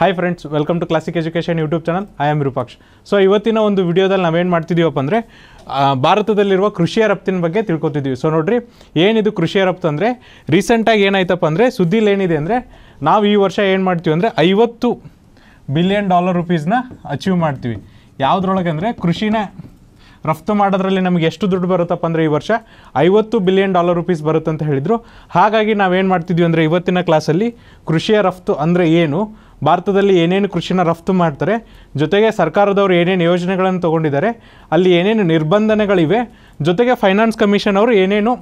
hi friends welcome to classic education YouTube channel I am Rupaksh so ಇವತ್ತಿನ ಒಂದು ವಿಡಿಯೋದಲ್ಲಿ ನಾವೇನು ಮಾಡ್ತಿದ್ದೀವಪ್ಪ ಅಂದರೆ ಭಾರತದಲ್ಲಿರುವ ಕೃಷಿಯ ರಫ್ತಿನ ಬಗ್ಗೆ ತಿಳ್ಕೊತಿದ್ದೀವಿ ಸೊ ನೋಡ್ರಿ ಏನಿದು ಕೃಷಿಯ ರಫ್ತು ಅಂದರೆ ರೀಸೆಂಟಾಗಿ ಏನಾಯ್ತಪ್ಪ ಅಂದರೆ ಸುದ್ದಿಲಿ ಏನಿದೆ ಅಂದರೆ ನಾವು ಈ ವರ್ಷ ಏನು ಮಾಡ್ತೀವಿ ಅಂದರೆ ಐವತ್ತು ಬಿಲಿಯನ್ ಡಾಲರ್ ರುಪೀಸ್ನ ಅಚೀವ್ ಮಾಡ್ತೀವಿ ಯಾವುದ್ರೊಳಗೆ ಅಂದರೆ ಕೃಷಿನ ರಫ್ತು ಮಾಡೋದ್ರಲ್ಲಿ ನಮಗೆ ಎಷ್ಟು ದುಡ್ಡು ಬರುತ್ತಪ್ಪ ಅಂದರೆ ಈ ವರ್ಷ ಐವತ್ತು ಬಿಲಿಯನ್ ಡಾಲರ್ ರುಪೀಸ್ ಬರುತ್ತಂತ ಹೇಳಿದರು ಹಾಗಾಗಿ ನಾವೇನು ಮಾಡ್ತಿದ್ವಿ ಅಂದರೆ ಇವತ್ತಿನ ಕ್ಲಾಸಲ್ಲಿ ಕೃಷಿಯ ರಫ್ತು ಅಂದರೆ ಏನು ಭಾರತದಲ್ಲಿ ಏನೇನು ಕೃಷಿನ ರಫ್ತು ಮಾಡ್ತಾರೆ ಜೊತೆಗೆ ಸರ್ಕಾರದವರು ಏನೇನು ಯೋಜನೆಗಳನ್ನು ತೊಗೊಂಡಿದ್ದಾರೆ ಅಲ್ಲಿ ಏನೇನು ನಿರ್ಬಂಧನೆಗಳಿವೆ ಜೊತೆಗೆ ಫೈನಾನ್ಸ್ ಕಮಿಷನ್ ಅವರು ಏನೇನು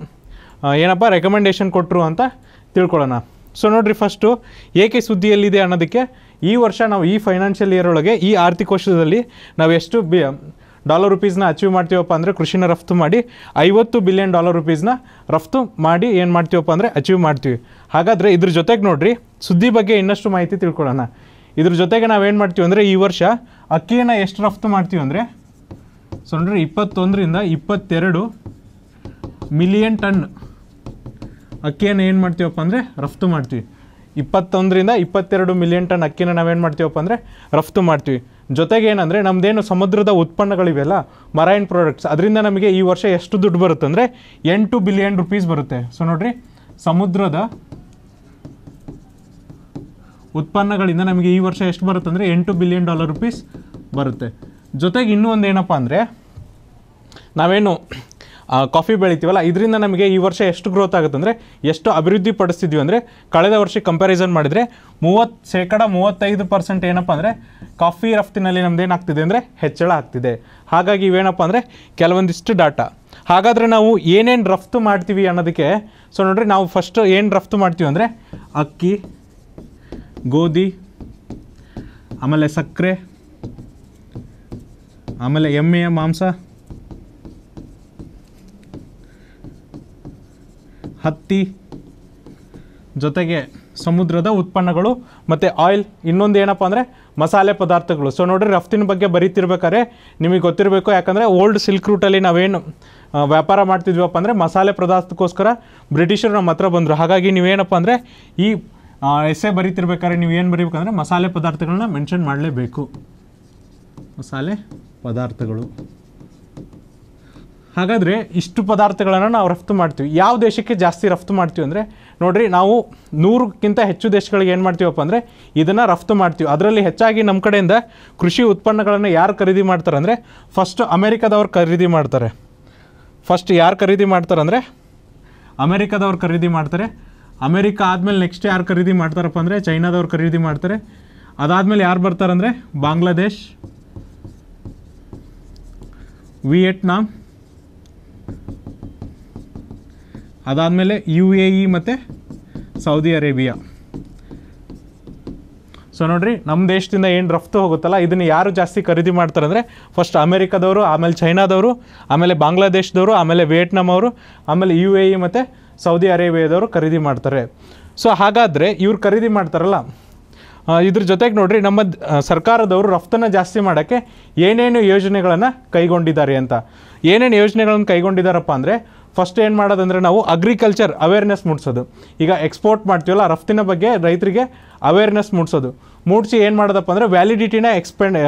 ಏನಪ್ಪ ರೆಕಮೆಂಡೇಷನ್ ಕೊಟ್ಟರು ಅಂತ ತಿಳ್ಕೊಳ್ಳೋಣ ಸೊ ನೋಡ್ರಿ ಫಸ್ಟು ಏಕೆ ಸುದ್ದಿಯಲ್ಲಿದೆ ಅನ್ನೋದಕ್ಕೆ ಈ ವರ್ಷ ನಾವು ಈ ಫೈನಾನ್ಷಿಯಲ್ ಇಯರ್ ಒಳಗೆ ಈ ಆರ್ಥಿಕ ವರ್ಷದಲ್ಲಿ ನಾವು ಎಷ್ಟು ಬಿ ಡಾಲರ್ ರುಪೀಸ್ನ ಅಚೀವ್ ಮಾಡ್ತೀವಪ್ಪ ಅಂದರೆ ಕೃಷಿನ ರಫ್ತು ಮಾಡಿ ಐವತ್ತು ಬಿಲಿಯನ್ ಡಾಲರ್ ರುಪೀಸ್ನ ರಫ್ತು ಮಾಡಿ ಏನು ಮಾಡ್ತೀವಪ್ಪ ಅಂದರೆ ಅಚೀವ್ ಮಾಡ್ತೀವಿ ಹಾಗಾದರೆ ಇದ್ರ ಜೊತೆಗೆ ನೋಡಿರಿ ಸುದ್ದಿ ಬಗ್ಗೆ ಇನ್ನಷ್ಟು ಮಾಹಿತಿ ತಿಳ್ಕೊಳ್ಳೋಣ ಇದ್ರ ಜೊತೆಗೆ ನಾವೇನು ಮಾಡ್ತೀವಿ ಅಂದರೆ ಈ ವರ್ಷ ಅಕ್ಕಿಯನ್ನು ಎಷ್ಟು ರಫ್ತು ಮಾಡ್ತೀವಿ ಅಂದರೆ ಸೊ ನೋಡ್ರಿ ಇಪ್ಪತ್ತೊಂದರಿಂದ ಇಪ್ಪತ್ತೆರಡು ಮಿಲಿಯನ್ ಟನ್ ಅಕ್ಕಿಯನ್ನು ಏನು ಮಾಡ್ತೀವಪ್ಪ ಅಂದರೆ ರಫ್ತು ಮಾಡ್ತೀವಿ ಇಪ್ಪತ್ತೊಂದರಿಂದ ಇಪ್ಪತ್ತೆರಡು ಮಿಲಿಯನ್ ಟನ್ ಅಕ್ಕಿನ ನಾವೇನು ಮಾಡ್ತೀವಪ್ಪ ಅಂದರೆ ರಫ್ತು ಮಾಡ್ತೀವಿ ಜೊತೆಗೆ ಏನಂದರೆ ನಮ್ಮದೇನು ಸಮುದ್ರದ ಉತ್ಪನ್ನಗಳಿವೆಲ್ಲ ಮರೈನ್ ಪ್ರಾಡಕ್ಟ್ಸ್ ಅದರಿಂದ ನಮಗೆ ಈ ವರ್ಷ ಎಷ್ಟು ದುಡ್ಡು ಬರುತ್ತೆ ಅಂದರೆ ಎಂಟು ಬಿಲಿಯನ್ ರುಪೀಸ್ ಬರುತ್ತೆ ಸೊ ನೋಡ್ರಿ ಸಮುದ್ರದ ಉತ್ಪನ್ನಗಳಿಂದ ನಮಗೆ ಈ ವರ್ಷ ಎಷ್ಟು ಬರುತ್ತೆ ಅಂದರೆ ಎಂಟು ಬಿಲಿಯನ್ ಡಾಲರ್ ರುಪೀಸ್ ಬರುತ್ತೆ ಜೊತೆಗೆ ಇನ್ನೂ ಒಂದು ಏನಪ್ಪ ಅಂದರೆ ನಾವೇನು ಕಾಫಿ ಬೆಳಿತೀವಲ್ಲ ಇದರಿಂದ ನಮಗೆ ಈ ವರ್ಷ ಎಷ್ಟು ಗ್ರೋತ್ ಆಗುತ್ತೆ ಅಂದರೆ ಎಷ್ಟು ಅಭಿವೃದ್ಧಿ ಪಡಿಸ್ತಿದ್ವಿ ಅಂದರೆ ಕಳೆದ ವರ್ಷ ಕಂಪ್ಯಾರಿಸನ್ ಮಾಡಿದರೆ ಮೂವತ್ತು ಶೇಕಡ ಮೂವತ್ತೈದು ಪರ್ಸೆಂಟ್ ಏನಪ್ಪ ಅಂದರೆ ಕಾಫಿ ರಫ್ತಿನಲ್ಲಿ ನಮ್ದು ಏನಾಗ್ತಿದೆ ಅಂದರೆ ಹೆಚ್ಚಳ ಆಗ್ತಿದೆ ಹಾಗಾಗಿ ಇವೇನಪ್ಪ ಅಂದರೆ ಕೆಲವೊಂದಿಷ್ಟು ಡಾಟಾ ಹಾಗಾದರೆ ನಾವು ಏನೇನು ರಫ್ತು ಮಾಡ್ತೀವಿ ಅನ್ನೋದಕ್ಕೆ ಸೊ ನೋಡ್ರಿ ನಾವು ಫಸ್ಟು ಏನು ರಫ್ತು ಮಾಡ್ತೀವಿ ಅಂದರೆ ಅಕ್ಕಿ ಗೋಧಿ ಆಮೇಲೆ ಸಕ್ಕರೆ ಆಮೇಲೆ ಎಮ್ಮೆಯ ಮಾಂಸ ಹತ್ತಿ ಜೊತೆಗೆ ಸಮುದ್ರದ ಉತ್ಪನ್ನಗಳು ಮತ್ತು ಆಯಿಲ್ ಇನ್ನೊಂದು ಏನಪ್ಪ ಅಂದರೆ ಮಸಾಲೆ ಪದಾರ್ಥಗಳು ಸೊ ನೋಡಿರಿ ರಫ್ತಿನ ಬಗ್ಗೆ ಬರೀತಿರ್ಬೇಕಾದ್ರೆ ನಿಮಗೆ ಗೊತ್ತಿರಬೇಕು ಯಾಕಂದರೆ ಓಲ್ಡ್ ಸಿಲ್ಕ್ ರೂಟಲ್ಲಿ ನಾವೇನು ವ್ಯಾಪಾರ ಮಾಡ್ತಿದ್ವಿಪ್ಪ ಅಂದರೆ ಮಸಾಲೆ ಪದಾರ್ಥಕ್ಕೋಸ್ಕರ ಬ್ರಿಟಿಷರು ನಮ್ಮ ಹತ್ರ ಬಂದರು ಹಾಗಾಗಿ ನೀವೇನಪ್ಪ ಅಂದರೆ ಈ ಎಸ್ಸೆ ಬರೀತಿರ್ಬೇಕಾದ್ರೆ ನೀವು ಏನು ಬರೀಬೇಕಂದ್ರೆ ಮಸಾಲೆ ಪದಾರ್ಥಗಳನ್ನ ಮೆನ್ಷನ್ ಮಾಡಲೇಬೇಕು ಮಸಾಲೆ ಪದಾರ್ಥಗಳು ಹಾಗಾದರೆ ಇಷ್ಟು ಪದಾರ್ಥಗಳನ್ನು ನಾವು ರಫ್ತು ಮಾಡ್ತೀವಿ ಯಾವ ದೇಶಕ್ಕೆ ಜಾಸ್ತಿ ರಫ್ತು ಮಾಡ್ತೀವಿ ಅಂದರೆ ನೋಡಿರಿ ನಾವು ನೂರಕ್ಕಿಂತ ಹೆಚ್ಚು ದೇಶಗಳಿಗೆ ಏನು ಮಾಡ್ತೀವಪ್ಪ ಅಂದರೆ ಇದನ್ನು ರಫ್ತು ಮಾಡ್ತೀವಿ ಅದರಲ್ಲಿ ಹೆಚ್ಚಾಗಿ ನಮ್ಮ ಕಡೆಯಿಂದ ಕೃಷಿ ಉತ್ಪನ್ನಗಳನ್ನು ಯಾರು ಖರೀದಿ ಮಾಡ್ತಾರೆ ಅಂದರೆ ಫಸ್ಟ್ ಅಮೇರಿಕಾದವ್ರು ಖರೀದಿ ಮಾಡ್ತಾರೆ ಫಸ್ಟ್ ಯಾರು ಖರೀದಿ ಮಾಡ್ತಾರೆ ಅಂದರೆ ಅಮೇರಿಕಾದವ್ರು ಖರೀದಿ ಮಾಡ್ತಾರೆ ಅಮೇರಿಕಾ ಆದಮೇಲೆ ನೆಕ್ಸ್ಟ್ ಯಾರು ಖರೀದಿ ಮಾಡ್ತಾರಪ್ಪ ಅಂದರೆ ಚೈನಾದವ್ರು ಖರೀದಿ ಮಾಡ್ತಾರೆ ಅದಾದಮೇಲೆ ಯಾರು ಬರ್ತಾರಂದರೆ ಬಾಂಗ್ಲಾದೇಶ್ ವಿಯೆಟ್ನಾಮ್ ಅದಾದಮೇಲೆ ಯು ಎ ಇ e ಮತ್ತು ಸೌದಿ ಅರೇಬಿಯಾ ಸೊ ನೋಡಿರಿ ನಮ್ಮ ದೇಶದಿಂದ ಏನು ರಫ್ತು ಹೋಗುತ್ತಲ್ಲ ಇದನ್ನು ಯಾರು ಜಾಸ್ತಿ ಖರೀದಿ ಮಾಡ್ತಾರೆ ಅಂದರೆ ಫಸ್ಟ್ ಅಮೇರಿಕಾದವರು ಆಮೇಲೆ ಚೈನಾದವರು ಆಮೇಲೆ ಬಾಂಗ್ಲಾದೇಶದವರು ಆಮೇಲೆ ವಿಯೆಟ್ನಾಮ್ ಅವರು ಆಮೇಲೆ ಯು ಎ ಇ ಮತ್ತು ಸೌದಿ ಅರೇಬಿಯಾದವರು ಖರೀದಿ ಮಾಡ್ತಾರೆ ಸೊ ಹಾಗಾದರೆ ಇವ್ರು ಖರೀದಿ ಮಾಡ್ತಾರಲ್ಲ ಇದ್ರ ಜೊತೆಗೆ ನೋಡ್ರಿ ನಮ್ಮ ಸರ್ಕಾರದವರು ರಫ್ತನ್ನು ಜಾಸ್ತಿ ಮಾಡೋಕ್ಕೆ ಏನೇನು ಯೋಜನೆಗಳನ್ನು ಕೈಗೊಂಡಿದ್ದಾರೆ ಅಂತ ಏನೇನು ಯೋಜನೆಗಳನ್ನು ಕೈಗೊಂಡಿದ್ದಾರಪ್ಪ ಅಂದರೆ ಫಸ್ಟ್ ಏನು ಮಾಡೋದಂದರೆ ನಾವು ಅಗ್ರಿಕಲ್ಚರ್ ಅವೇರ್ನೆಸ್ ಮೂಡಿಸೋದು ಈಗ ಎಕ್ಸ್ಪೋರ್ಟ್ ಮಾಡ್ತೀವಲ್ಲ ರಫ್ತಿನ ಬಗ್ಗೆ ರೈತರಿಗೆ ಅವೇರ್ನೆಸ್ ಮೂಡಿಸೋದು ಮೂಡಿಸಿ ಏನು ಮಾಡೋದಪ್ಪ ಅಂದರೆ ವ್ಯಾಲಿಡಿಟಿನ ಎಕ್ಸ್ಪೆಂಡ್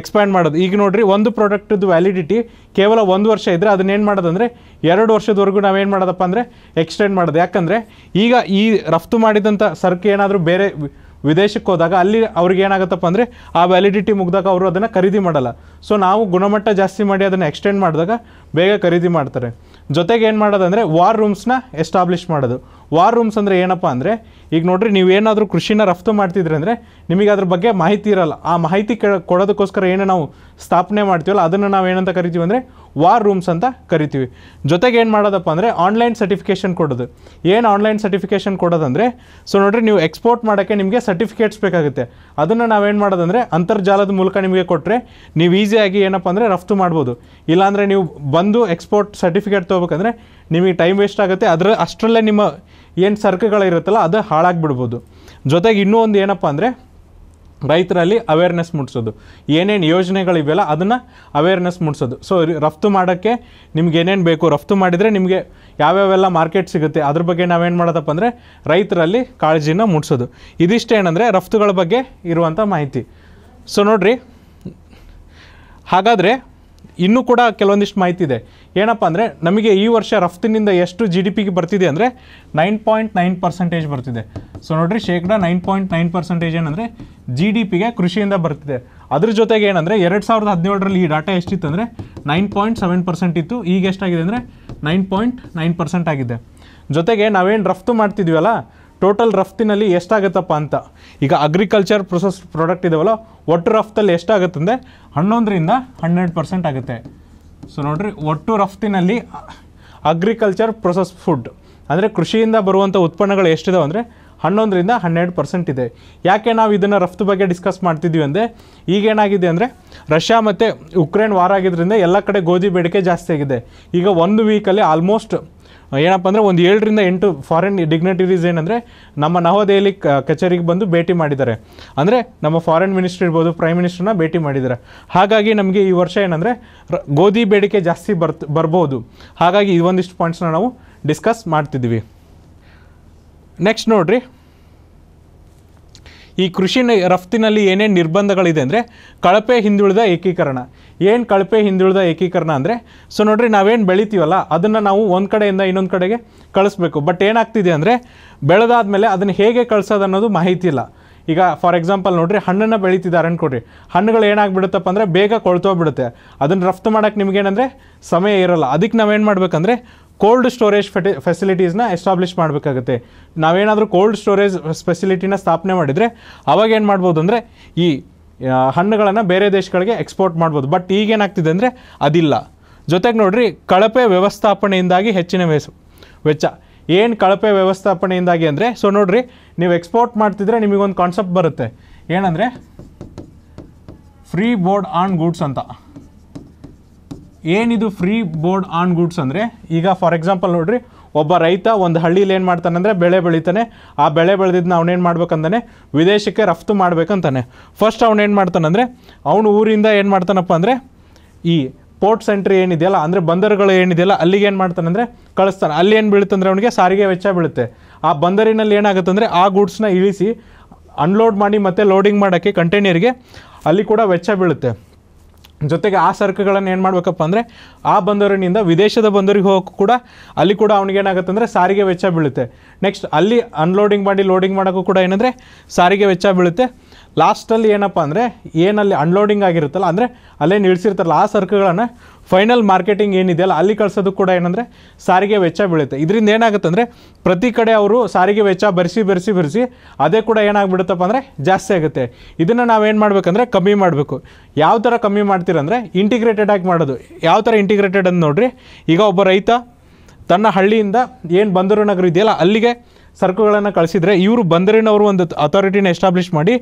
ಎಕ್ಸ್ಪ್ಯಾಂಡ್ ಮಾಡೋದು ಈಗ ನೋಡಿರಿ ಒಂದು ಪ್ರಾಡಕ್ಟದ್ದು ವ್ಯಾಲಿಡಿಟಿ ಕೇವಲ ಒಂದು ವರ್ಷ ಇದ್ದರೆ ಅದನ್ನೇನು ಮಾಡೋದಂದ್ರೆ ಎರಡು ವರ್ಷದವರೆಗೂ ನಾವೇನು ಮಾಡೋದಪ್ಪ ಅಂದರೆ ಎಕ್ಸ್ಟೆಂಡ್ ಮಾಡೋದು ಯಾಕಂದರೆ ಈಗ ಈ ರಫ್ತು ಮಾಡಿದಂಥ ಸರ್ಕ್ ಏನಾದರೂ ಬೇರೆ ವಿದೇಶಕ್ಕೆ ಹೋದಾಗ ಅಲ್ಲಿ ಅವ್ರಿಗೆ ಏನಾಗುತ್ತಪ್ಪ ಅಂದರೆ ಆ ವ್ಯಾಲಿಡಿಟಿ ಮುಗ್ದಾಗ ಅವರು ಅದನ್ನು ಖರೀದಿ ಮಾಡಲ್ಲ ಸೊ ನಾವು ಗುಣಮಟ್ಟ ಜಾಸ್ತಿ ಮಾಡಿ ಅದನ್ನು ಎಕ್ಸ್ಟೆಂಡ್ ಮಾಡಿದಾಗ ಬೇಗ ಖರೀದಿ ಮಾಡ್ತಾರೆ ಜೊತೆಗೆ ಏನು ಮಾಡೋದಂದರೆ ವಾರ್ ರೂಮ್ಸ್ನ ಎಸ್ಟಾಬ್ಲಿಷ್ ಮಾಡೋದು ವಾರ್ ರೂಮ್ಸ್ ಅಂದರೆ ಏನಪ್ಪ ಅಂದರೆ ಈಗ ನೀವು ಏನಾದರೂ ಕೃಷಿನ ರಫ್ತು ಮಾಡ್ತಿದ್ರಿ ಅಂದರೆ ನಿಮಗೆ ಅದ್ರ ಬಗ್ಗೆ ಮಾಹಿತಿ ಇರಲ್ಲ ಆ ಮಾಹಿತಿ ಕೊಡೋದಕ್ಕೋಸ್ಕರ ಏನು ನಾವು ಸ್ಥಾಪನೆ ಮಾಡ್ತೀವಲ್ಲ ಅದನ್ನು ನಾವು ಏನಂತ ಕರಿತೀವಿ ಅಂದರೆ ವಾರ್ ರೂಮ್ಸ್ ಅಂತ ಕರಿತೀವಿ ಜೊತೆಗೆ ಏನು ಮಾಡೋದಪ್ಪ ಅಂದರೆ ಆನ್ಲೈನ್ ಸರ್ಟಿಫಿಕೇಷನ್ ಕೊಡೋದು ಏನು ಆನ್ಲೈನ್ ಸರ್ಟಿಫಿಕೇಷನ್ ಕೊಡೋದಂದರೆ ಸೊ ನೋಡಿರಿ ನೀವು ಎಕ್ಸ್ಪೋರ್ಟ್ ಮಾಡೋಕ್ಕೆ ನಿಮಗೆ ಸರ್ಟಿಫಿಕೇಟ್ಸ್ ಬೇಕಾಗುತ್ತೆ ಅದನ್ನು ನಾವೇನು ಮಾಡೋದಂದರೆ ಅಂತರ್ಜಾಲದ ಮೂಲಕ ನಿಮಗೆ ಕೊಟ್ಟರೆ ನೀವು ಈಸಿಯಾಗಿ ಏನಪ್ಪ ಅಂದರೆ ರಫ್ತು ಮಾಡ್ಬೋದು ಇಲ್ಲಾಂದರೆ ನೀವು ಬಂದು ಎಕ್ಸ್ಪೋರ್ಟ್ ಸರ್ಟಿಫಿಕೇಟ್ ತೊಗೋಬೇಕಂದ್ರೆ ನಿಮಗೆ ಟೈಮ್ ವೇಸ್ಟ್ ಆಗುತ್ತೆ ಅದರ ಅಷ್ಟರಲ್ಲೇ ನಿಮ್ಮ ಏನು ಸರ್ಕುಗಳಿರುತ್ತಲ್ಲ ಅದು ಹಾಳಾಗಿಬಿಡ್ಬೋದು ಜೊತೆಗೆ ಇನ್ನೂ ಒಂದು ಏನಪ್ಪ ಅಂದರೆ ರೈತರಲ್ಲಿ ಅವೇರ್ನೆಸ್ ಮೂಡಿಸೋದು ಏನೇನು ಯೋಜನೆಗಳಿವೆಲ್ಲ ಅದನ್ನು ಅವೇರ್ನೆಸ್ ಮೂಡಿಸೋದು ಸೊ ರಫ್ತು ಮಾಡೋಕ್ಕೆ ನಿಮ್ಗೆ ಏನೇನು ಬೇಕು ರಫ್ತು ಮಾಡಿದರೆ ನಿಮಗೆ ಯಾವ್ಯಾವೆಲ್ಲ ಮಾರ್ಕೆಟ್ ಸಿಗುತ್ತೆ ಅದ್ರ ಬಗ್ಗೆ ನಾವೇನು ಮಾಡೋದಪ್ಪ ಅಂದರೆ ರೈತರಲ್ಲಿ ಕಾಳಜಿನ ಮೂಡಿಸೋದು ಏನಂದರೆ ರಫ್ತುಗಳ ಬಗ್ಗೆ ಇರುವಂಥ ಮಾಹಿತಿ ಸೊ ನೋಡಿರಿ ಹಾಗಾದರೆ ಇನ್ನೂ ಕೂಡ ಕೆಲವೊಂದಿಷ್ಟು ಮಾಹಿತಿ ಇದೆ ಏನಪ್ಪ ಅಂದರೆ ನಮಗೆ ಈ ವರ್ಷ ರಫ್ತಿನಿಂದ ಎಷ್ಟು ಜಿ ಡಿ ಪಿಗೆ ಬರ್ತಿದೆ ಅಂದರೆ ನೈನ್ ಪಾಯಿಂಟ್ ನೈನ್ ಪರ್ಸೆಂಟೇಜ್ ಬರ್ತಿದೆ ಸೊ ನೋಡಿರಿ ಶೇಕಡ ನೈನ್ ಪಾಯಿಂಟ್ ನೈನ್ ಪರ್ಸೆಂಟೇಜ್ ಏನಂದರೆ ಜಿ ಡಿ ಪಿಗೆ ಕೃಷಿಯಿಂದ ಬರ್ತಿದೆ ಅದ್ರ ಜೊತೆಗೆ ಏನಂದರೆ ಎರಡು ಸಾವಿರದ ಹದಿನೇಳರಲ್ಲಿ ಈ ಡಾಟಾ ಎಷ್ಟಿತ್ತು ಅಂದರೆ ನೈನ್ ಪಾಯಿಂಟ್ ಸೆವೆನ್ ಪರ್ಸೆಂಟ್ ಇತ್ತು ಈಗ ಎಷ್ಟಾಗಿದೆ ಅಂದರೆ ನೈನ್ ಪಾಯಿಂಟ್ ನೈನ್ ಪರ್ಸೆಂಟ್ ಆಗಿದೆ ಜೊತೆಗೆ ನಾವೇನು ರಫ್ತು ಮಾಡ್ತಿದ್ವಿ ಅಲ್ಲ ಟೋಟಲ್ ರಫ್ತಿನಲ್ಲಿ ಎಷ್ಟಾಗತ್ತಪ್ಪ ಅಂತ ಈಗ ಅಗ್ರಿಕಲ್ಚರ್ ಪ್ರೊಸೆಸ್ ಪ್ರಾಡಕ್ಟ್ ಇದಾವಲ್ಲ ಒಟ್ಟು ರಫ್ತಲ್ಲಿ ಅಂದರೆ ಹನ್ನೊಂದರಿಂದ ಹನ್ನೆರಡು ಪರ್ಸೆಂಟ್ ಆಗುತ್ತೆ ಸೊ ನೋಡಿರಿ ಒಟ್ಟು ರಫ್ತಿನಲ್ಲಿ ಅಗ್ರಿಕಲ್ಚರ್ ಪ್ರೊಸೆಸ್ ಫುಡ್ ಅಂದರೆ ಕೃಷಿಯಿಂದ ಬರುವಂಥ ಉತ್ಪನ್ನಗಳು ಎಷ್ಟಿದಾವೆ ಅಂದರೆ ಹನ್ನೊಂದರಿಂದ ಹನ್ನೆರಡು ಪರ್ಸೆಂಟ್ ಇದೆ ಯಾಕೆ ನಾವು ಇದನ್ನು ರಫ್ತು ಬಗ್ಗೆ ಡಿಸ್ಕಸ್ ಮಾಡ್ತಿದ್ವಿ ಅಂದರೆ ಈಗೇನಾಗಿದೆ ಅಂದರೆ ರಷ್ಯಾ ಮತ್ತು ಉಕ್ರೇನ್ ವಾರ ಆಗಿದ್ದರಿಂದ ಎಲ್ಲ ಕಡೆ ಗೋಧಿ ಬೇಡಿಕೆ ಜಾಸ್ತಿ ಆಗಿದೆ ಈಗ ಒಂದು ವೀಕಲ್ಲಿ ಆಲ್ಮೋಸ್ಟ್ ಏನಪ್ಪ ಅಂದರೆ ಒಂದು ಏಳರಿಂದ ಎಂಟು ಫಾರಿನ್ ಡಿಗ್ನಿಟರೀಸ್ ಏನಂದರೆ ನಮ್ಮ ನವದೆಹಲಿ ಕಚೇರಿಗೆ ಬಂದು ಭೇಟಿ ಮಾಡಿದ್ದಾರೆ ಅಂದರೆ ನಮ್ಮ ಫಾರಿನ್ ಮಿನಿಸ್ಟರ್ ಇರ್ಬೋದು ಪ್ರೈಮ್ ಮಿನಿಸ್ಟ್ರನ್ನ ಭೇಟಿ ಮಾಡಿದ್ದಾರೆ ಹಾಗಾಗಿ ನಮಗೆ ಈ ವರ್ಷ ಏನಂದರೆ ಗೋಧಿ ಬೇಡಿಕೆ ಜಾಸ್ತಿ ಬರ್ ಬರ್ಬೋದು ಹಾಗಾಗಿ ಈ ಒಂದಿಷ್ಟು ಪಾಯಿಂಟ್ಸ್ನ ನಾವು ಡಿಸ್ಕಸ್ ಮಾಡ್ತಿದ್ವಿ ನೆಕ್ಸ್ಟ್ ನೋಡಿರಿ ಈ ಕೃಷಿ ರಫ್ತಿನಲ್ಲಿ ಏನೇನು ನಿರ್ಬಂಧಗಳಿದೆ ಅಂದರೆ ಕಳಪೆ ಹಿಂದುಳಿದ ಏಕೀಕರಣ ಏನು ಕಳಪೆ ಹಿಂದುಳಿದ ಏಕೀಕರಣ ಅಂದರೆ ಸೊ ನೋಡಿರಿ ನಾವೇನು ಬೆಳಿತೀವಲ್ಲ ಅದನ್ನು ನಾವು ಒಂದು ಕಡೆಯಿಂದ ಇನ್ನೊಂದು ಕಡೆಗೆ ಕಳಿಸ್ಬೇಕು ಬಟ್ ಏನಾಗ್ತಿದೆ ಅಂದರೆ ಬೆಳೆದಾದ ಮೇಲೆ ಅದನ್ನು ಹೇಗೆ ಕಳ್ಸೋದು ಅನ್ನೋದು ಮಾಹಿತಿ ಇಲ್ಲ ಈಗ ಫಾರ್ ಎಕ್ಸಾಂಪಲ್ ನೋಡಿರಿ ಹಣ್ಣನ್ನು ಬೆಳೀತಿದ್ದಾರೆ ಅಂದ್ಕೊಡ್ರಿ ಹಣ್ಣುಗಳು ಏನಾಗ್ಬಿಡುತ್ತಪ್ಪ ಅಂದರೆ ಬೇಗ ಕೊಳ್ತೋಗ್ಬಿಡುತ್ತೆ ಅದನ್ನು ರಫ್ತು ಮಾಡೋಕ್ಕೆ ನಿಮಗೇನಂದರೆ ಸಮಯ ಇರೋಲ್ಲ ಅದಕ್ಕೆ ನಾವೇನು ಮಾಡಬೇಕಂದ್ರೆ ಕೋಲ್ಡ್ ಸ್ಟೋರೇಜ್ ಫೆಟಿ ಫೆಸಿಲಿಟೀಸ್ನ ಎಸ್ಟಾಬ್ಲಿಷ್ ಮಾಡಬೇಕಾಗುತ್ತೆ ನಾವೇನಾದರೂ ಕೋಲ್ಡ್ ಸ್ಟೋರೇಜ್ ಫೆಸಿಲಿಟಿನ ಸ್ಥಾಪನೆ ಮಾಡಿದರೆ ಅವಾಗ ಏನು ಮಾಡ್ಬೋದು ಅಂದರೆ ಈ ಹಣ್ಣುಗಳನ್ನು ಬೇರೆ ದೇಶಗಳಿಗೆ ಎಕ್ಸ್ಪೋರ್ಟ್ ಮಾಡ್ಬೋದು ಬಟ್ ಈಗೇನಾಗ್ತಿದೆ ಅಂದರೆ ಅದಿಲ್ಲ ಜೊತೆಗೆ ನೋಡಿರಿ ಕಳಪೆ ವ್ಯವಸ್ಥಾಪನೆಯಿಂದಾಗಿ ಹೆಚ್ಚಿನ ವೇಸು ವೆಚ್ಚ ಏನು ಕಳಪೆ ವ್ಯವಸ್ಥಾಪನೆಯಿಂದಾಗಿ ಅಂದರೆ ಸೊ ನೋಡಿರಿ ನೀವು ಎಕ್ಸ್ಪೋರ್ಟ್ ಮಾಡ್ತಿದ್ರೆ ನಿಮಗೊಂದು ಕಾನ್ಸೆಪ್ಟ್ ಬರುತ್ತೆ ಏನಂದರೆ ಫ್ರೀ ಬೋರ್ಡ್ ಆನ್ ಗೂಡ್ಸ್ ಅಂತ ಏನಿದು ಫ್ರೀ ಬೋರ್ಡ್ ಆನ್ ಗೂಡ್ಸ್ ಅಂದರೆ ಈಗ ಫಾರ್ ಎಕ್ಸಾಂಪಲ್ ನೋಡಿರಿ ಒಬ್ಬ ರೈತ ಒಂದು ಹಳ್ಳಿಲಿ ಏನು ಮಾಡ್ತಾನಂದರೆ ಬೆಳೆ ಬೆಳಿತಾನೆ ಆ ಬೆಳೆ ಬೆಳೆದಿದ್ದನ್ನ ಅವನೇನು ಮಾಡ್ಬೇಕಂತಾನೆ ವಿದೇಶಕ್ಕೆ ರಫ್ತು ಮಾಡ್ಬೇಕಂತಾನೆ ಫಸ್ಟ್ ಅವನೇನು ಮಾಡ್ತಾನಂದರೆ ಅವನು ಊರಿಂದ ಏನು ಮಾಡ್ತಾನಪ್ಪ ಅಂದರೆ ಈ ಪೋರ್ಟ್ ಸೆಂಟ್ರ್ ಏನಿದೆಯಲ್ಲ ಅಂದರೆ ಬಂದರುಗಳು ಏನಿದೆಯಲ್ಲ ಅಲ್ಲಿಗೆ ಏನು ಮಾಡ್ತಾನಂದರೆ ಕಳಿಸ್ತಾನೆ ಅಲ್ಲಿ ಏನು ಬೀಳುತ್ತಂದರೆ ಅವನಿಗೆ ಸಾರಿಗೆ ವೆಚ್ಚ ಬೀಳುತ್ತೆ ಆ ಬಂದರಿನಲ್ಲಿ ಏನಾಗುತ್ತೆ ಅಂದರೆ ಆ ಗೂಡ್ಸ್ನ ಇಳಿಸಿ ಅನ್ಲೋಡ್ ಮಾಡಿ ಮತ್ತೆ ಲೋಡಿಂಗ್ ಮಾಡೋಕ್ಕೆ ಕಂಟೈನರ್ಗೆ ಅಲ್ಲಿ ಕೂಡ ವೆಚ್ಚ ಬೀಳುತ್ತೆ ಜೊತೆಗೆ ಆ ಸರಕುಗಳನ್ನು ಏನು ಮಾಡಬೇಕಪ್ಪ ಅಂದರೆ ಆ ಬಂದರಿನಿಂದ ವಿದೇಶದ ಬಂದರಿಗೆ ಹೋಗೋಕ್ಕೂ ಕೂಡ ಅಲ್ಲಿ ಕೂಡ ಏನಾಗುತ್ತೆ ಅಂದರೆ ಸಾರಿಗೆ ವೆಚ್ಚ ಬೀಳುತ್ತೆ ನೆಕ್ಸ್ಟ್ ಅಲ್ಲಿ ಅನ್ಲೋಡಿಂಗ್ ಮಾಡಿ ಲೋಡಿಂಗ್ ಮಾಡೋಕ್ಕೂ ಕೂಡ ಏನಂದರೆ ಸಾರಿಗೆ ವೆಚ್ಚ ಬೀಳುತ್ತೆ ಲಾಸ್ಟಲ್ಲಿ ಏನಪ್ಪ ಅಂದರೆ ಏನಲ್ಲಿ ಅನ್ಲೋಡಿಂಗ್ ಆಗಿರುತ್ತಲ್ಲ ಅಂದರೆ ಅಲ್ಲೇ ನಿಲ್ಲಿಸಿರ್ತಾರಲ್ಲ ಆ ಸರ್ಕುಗಳನ್ನು ಫೈನಲ್ ಮಾರ್ಕೆಟಿಂಗ್ ಏನಿದೆಯಲ್ಲ ಅಲ್ಲಿ ಕಳ್ಸೋದು ಕೂಡ ಏನಂದರೆ ಸಾರಿಗೆ ವೆಚ್ಚ ಬೀಳುತ್ತೆ ಇದರಿಂದ ಏನಾಗುತ್ತೆ ಅಂದರೆ ಪ್ರತಿ ಕಡೆ ಅವರು ಸಾರಿಗೆ ವೆಚ್ಚ ಬರೆಸಿ ಬೆರೆಸಿ ಬೆರೆಸಿ ಅದೇ ಕೂಡ ಏನಾಗ್ಬಿಡುತ್ತಪ್ಪ ಅಂದರೆ ಜಾಸ್ತಿ ಆಗುತ್ತೆ ಇದನ್ನು ನಾವೇನು ಮಾಡಬೇಕಂದ್ರೆ ಕಮ್ಮಿ ಮಾಡಬೇಕು ಯಾವ ಥರ ಕಮ್ಮಿ ಮಾಡ್ತೀರಂದರೆ ಇಂಟಿಗ್ರೇಟೆಡ್ ಆಗಿ ಮಾಡೋದು ಯಾವ ಥರ ಇಂಟಿಗ್ರೇಟೆಡ್ ಅಂತ ನೋಡಿರಿ ಈಗ ಒಬ್ಬ ರೈತ ತನ್ನ ಹಳ್ಳಿಯಿಂದ ಏನು ಬಂದರು ನಗರ ಇದೆಯಲ್ಲ ಅಲ್ಲಿಗೆ ಸರಕುಗಳನ್ನು ಕಳಿಸಿದರೆ ಇವರು ಬಂದರಿನವರು ಒಂದು ಅಥಾರಿಟಿನ ಎಸ್ಟಾಬ್ಲಿಷ್ ಮಾಡಿ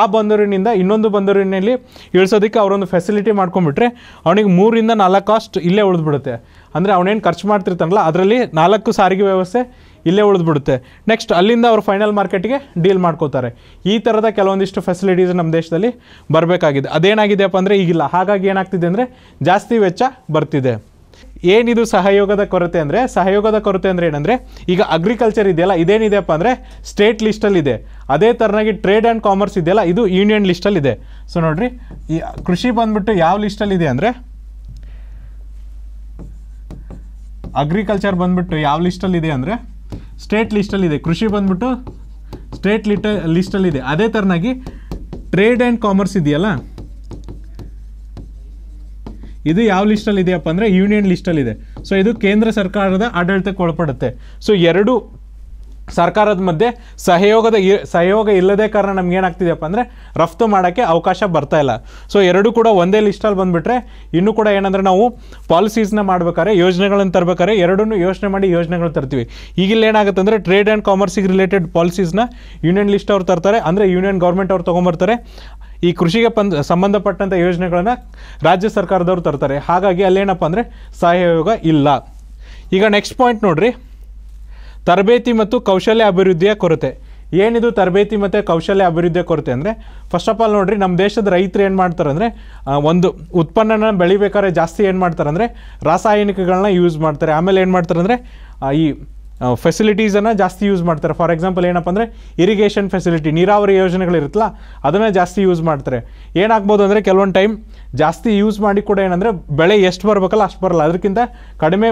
ಆ ಬಂದರಿನಿಂದ ಇನ್ನೊಂದು ಬಂದರಿನಲ್ಲಿ ಇಳಿಸೋದಕ್ಕೆ ಅವರೊಂದು ಫೆಸಿಲಿಟಿ ಮಾಡ್ಕೊಂಡ್ಬಿಟ್ರೆ ಅವನಿಗೆ ಮೂರಿಂದ ನಾಲ್ಕು ಕಾಸ್ಟ್ ಇಲ್ಲೇ ಉಳಿದ್ಬಿಡುತ್ತೆ ಅಂದರೆ ಅವನೇನು ಖರ್ಚು ಮಾಡ್ತಿರ್ತಾನಲ್ಲ ಅದರಲ್ಲಿ ನಾಲ್ಕು ಸಾರಿಗೆ ವ್ಯವಸ್ಥೆ ಇಲ್ಲೇ ಉಳಿದ್ಬಿಡುತ್ತೆ ನೆಕ್ಸ್ಟ್ ಅಲ್ಲಿಂದ ಅವರು ಫೈನಲ್ ಮಾರ್ಕೆಟ್ಗೆ ಡೀಲ್ ಮಾಡ್ಕೋತಾರೆ ಈ ಥರದ ಕೆಲವೊಂದಿಷ್ಟು ಫೆಸಿಲಿಟೀಸ್ ನಮ್ಮ ದೇಶದಲ್ಲಿ ಬರಬೇಕಾಗಿದೆ ಅದೇನಾಗಿದೆಯಪ್ಪ ಅಂದರೆ ಈಗಿಲ್ಲ ಹಾಗಾಗಿ ಏನಾಗ್ತಿದೆ ಅಂದರೆ ಜಾಸ್ತಿ ವೆಚ್ಚ ಬರ್ತಿದೆ ಏನಿದು ಸಹಯೋಗದ ಕೊರತೆ ಅಂದರೆ ಸಹಯೋಗದ ಕೊರತೆ ಅಂದರೆ ಏನಂದರೆ ಈಗ ಅಗ್ರಿಕಲ್ಚರ್ ಇದೆಯಲ್ಲ ಇದೇನಿದೆಯಪ್ಪ ಅಂದರೆ ಸ್ಟೇಟ್ ಲಿಸ್ಟಲ್ಲಿದೆ ಅದೇ ಥರನಾಗಿ ಟ್ರೇಡ್ ಆ್ಯಂಡ್ ಕಾಮರ್ಸ್ ಇದೆಯಲ್ಲ ಇದು ಯೂನಿಯನ್ ಲಿಸ್ಟಲ್ಲಿದೆ ಸೊ ನೋಡಿರಿ ಈ ಕೃಷಿ ಬಂದ್ಬಿಟ್ಟು ಯಾವ ಲಿಸ್ಟಲ್ಲಿದೆ ಅಂದರೆ ಅಗ್ರಿಕಲ್ಚರ್ ಬಂದ್ಬಿಟ್ಟು ಯಾವ ಲಿಸ್ಟಲ್ಲಿದೆ ಅಂದರೆ ಸ್ಟೇಟ್ ಲಿಸ್ಟಲ್ಲಿದೆ ಕೃಷಿ ಬಂದ್ಬಿಟ್ಟು ಸ್ಟೇಟ್ ಲಿಟ ಲಿಸ್ಟಲ್ಲಿದೆ ಅದೇ ಥರನಾಗಿ ಟ್ರೇಡ್ ಆ್ಯಂಡ್ ಕಾಮರ್ಸ್ ಇದೆಯಲ್ಲ ಇದು ಯಾವ ಲಿಸ್ಟಲ್ಲಿ ಇದೆಯಪ್ಪ ಅಂದರೆ ಯೂನಿಯನ್ ಇದೆ ಸೊ ಇದು ಕೇಂದ್ರ ಸರ್ಕಾರದ ಆಡಳಿತಕ್ಕೆ ಒಳಪಡುತ್ತೆ ಸೊ ಎರಡು ಸರ್ಕಾರದ ಮಧ್ಯೆ ಸಹಯೋಗದ ಸಹಯೋಗ ಇಲ್ಲದೆ ಕಾರಣ ನಮ್ಗೆ ಏನಾಗ್ತಿದೆಯಪ್ಪ ಅಂದರೆ ರಫ್ತು ಮಾಡೋಕ್ಕೆ ಅವಕಾಶ ಬರ್ತಾ ಇಲ್ಲ ಸೊ ಎರಡೂ ಕೂಡ ಒಂದೇ ಲಿಸ್ಟಲ್ಲಿ ಬಂದುಬಿಟ್ರೆ ಇನ್ನೂ ಕೂಡ ಏನಂದರೆ ನಾವು ಪಾಲಿಸೀಸ್ನ ಮಾಡ್ಬೇಕಾದ್ರೆ ಯೋಜನೆಗಳನ್ನು ತರಬೇಕಾದ್ರೆ ಎರಡನ್ನೂ ಯೋಚನೆ ಮಾಡಿ ಯೋಜನೆಗಳು ತರ್ತೀವಿ ಈಗಿಲ್ಲ ಏನಾಗುತ್ತೆ ಅಂದರೆ ಟ್ರೇಡ್ ಆ್ಯಂಡ್ ಕಾಮರ್ಸಿಗೆ ರಿಲೇಟೆಡ್ ಪಾಲಿಸೀಸ್ನ ಯೂನಿಯನ್ ಲಿಸ್ಟ್ ಅವ್ರು ತರ್ತಾರೆ ಅಂದರೆ ಯೂನಿಯನ್ ಗೌರ್ಮೆಂಟ್ ಅವ್ರು ತೊಗೊಂಬರ್ತಾರೆ ಈ ಕೃಷಿಗೆ ಪಂದ್ ಸಂಬಂಧಪಟ್ಟಂಥ ಯೋಜನೆಗಳನ್ನು ರಾಜ್ಯ ಸರ್ಕಾರದವರು ತರ್ತಾರೆ ಹಾಗಾಗಿ ಅಲ್ಲೇನಪ್ಪ ಅಂದರೆ ಸಹಯೋಗ ಇಲ್ಲ ಈಗ ನೆಕ್ಸ್ಟ್ ಪಾಯಿಂಟ್ ನೋಡ್ರಿ ತರಬೇತಿ ಮತ್ತು ಕೌಶಲ್ಯ ಅಭಿವೃದ್ಧಿಯ ಕೊರತೆ ಏನಿದು ತರಬೇತಿ ಮತ್ತು ಕೌಶಲ್ಯ ಅಭಿವೃದ್ಧಿಯ ಕೊರತೆ ಅಂದರೆ ಫಸ್ಟ್ ಆಫ್ ಆಲ್ ನೋಡಿರಿ ನಮ್ಮ ದೇಶದ ರೈತರು ಏನು ಮಾಡ್ತಾರೆ ಅಂದರೆ ಒಂದು ಉತ್ಪನ್ನನ ಬೆಳಿಬೇಕಾದ್ರೆ ಜಾಸ್ತಿ ಏನು ಮಾಡ್ತಾರೆ ಅಂದರೆ ರಾಸಾಯನಿಕಗಳನ್ನ ಯೂಸ್ ಮಾಡ್ತಾರೆ ಆಮೇಲೆ ಏನು ಮಾಡ್ತಾರೆ ಅಂದರೆ ಈ ಫೆಸಿಲಿಟೀಸನ್ನು ಜಾಸ್ತಿ ಯೂಸ್ ಮಾಡ್ತಾರೆ ಫಾರ್ ಎಕ್ಸಾಂಪಲ್ ಏನಪ್ಪ ಅಂದರೆ ಇರಿಗೇಷನ್ ಫೆಸಿಲಿಟಿ ನೀರಾವರಿ ಯೋಜನೆಗಳಿರುತ್ತಲ್ಲ ಅದನ್ನು ಜಾಸ್ತಿ ಯೂಸ್ ಮಾಡ್ತಾರೆ ಏನಾಗ್ಬೋದು ಅಂದರೆ ಕೆಲವೊಂದು ಟೈಮ್ ಜಾಸ್ತಿ ಯೂಸ್ ಮಾಡಿ ಕೂಡ ಏನಂದರೆ ಬೆಳೆ ಎಷ್ಟು ಬರಬೇಕಲ್ಲ ಅಷ್ಟು ಬರಲ್ಲ ಅದಕ್ಕಿಂತ ಕಡಿಮೆ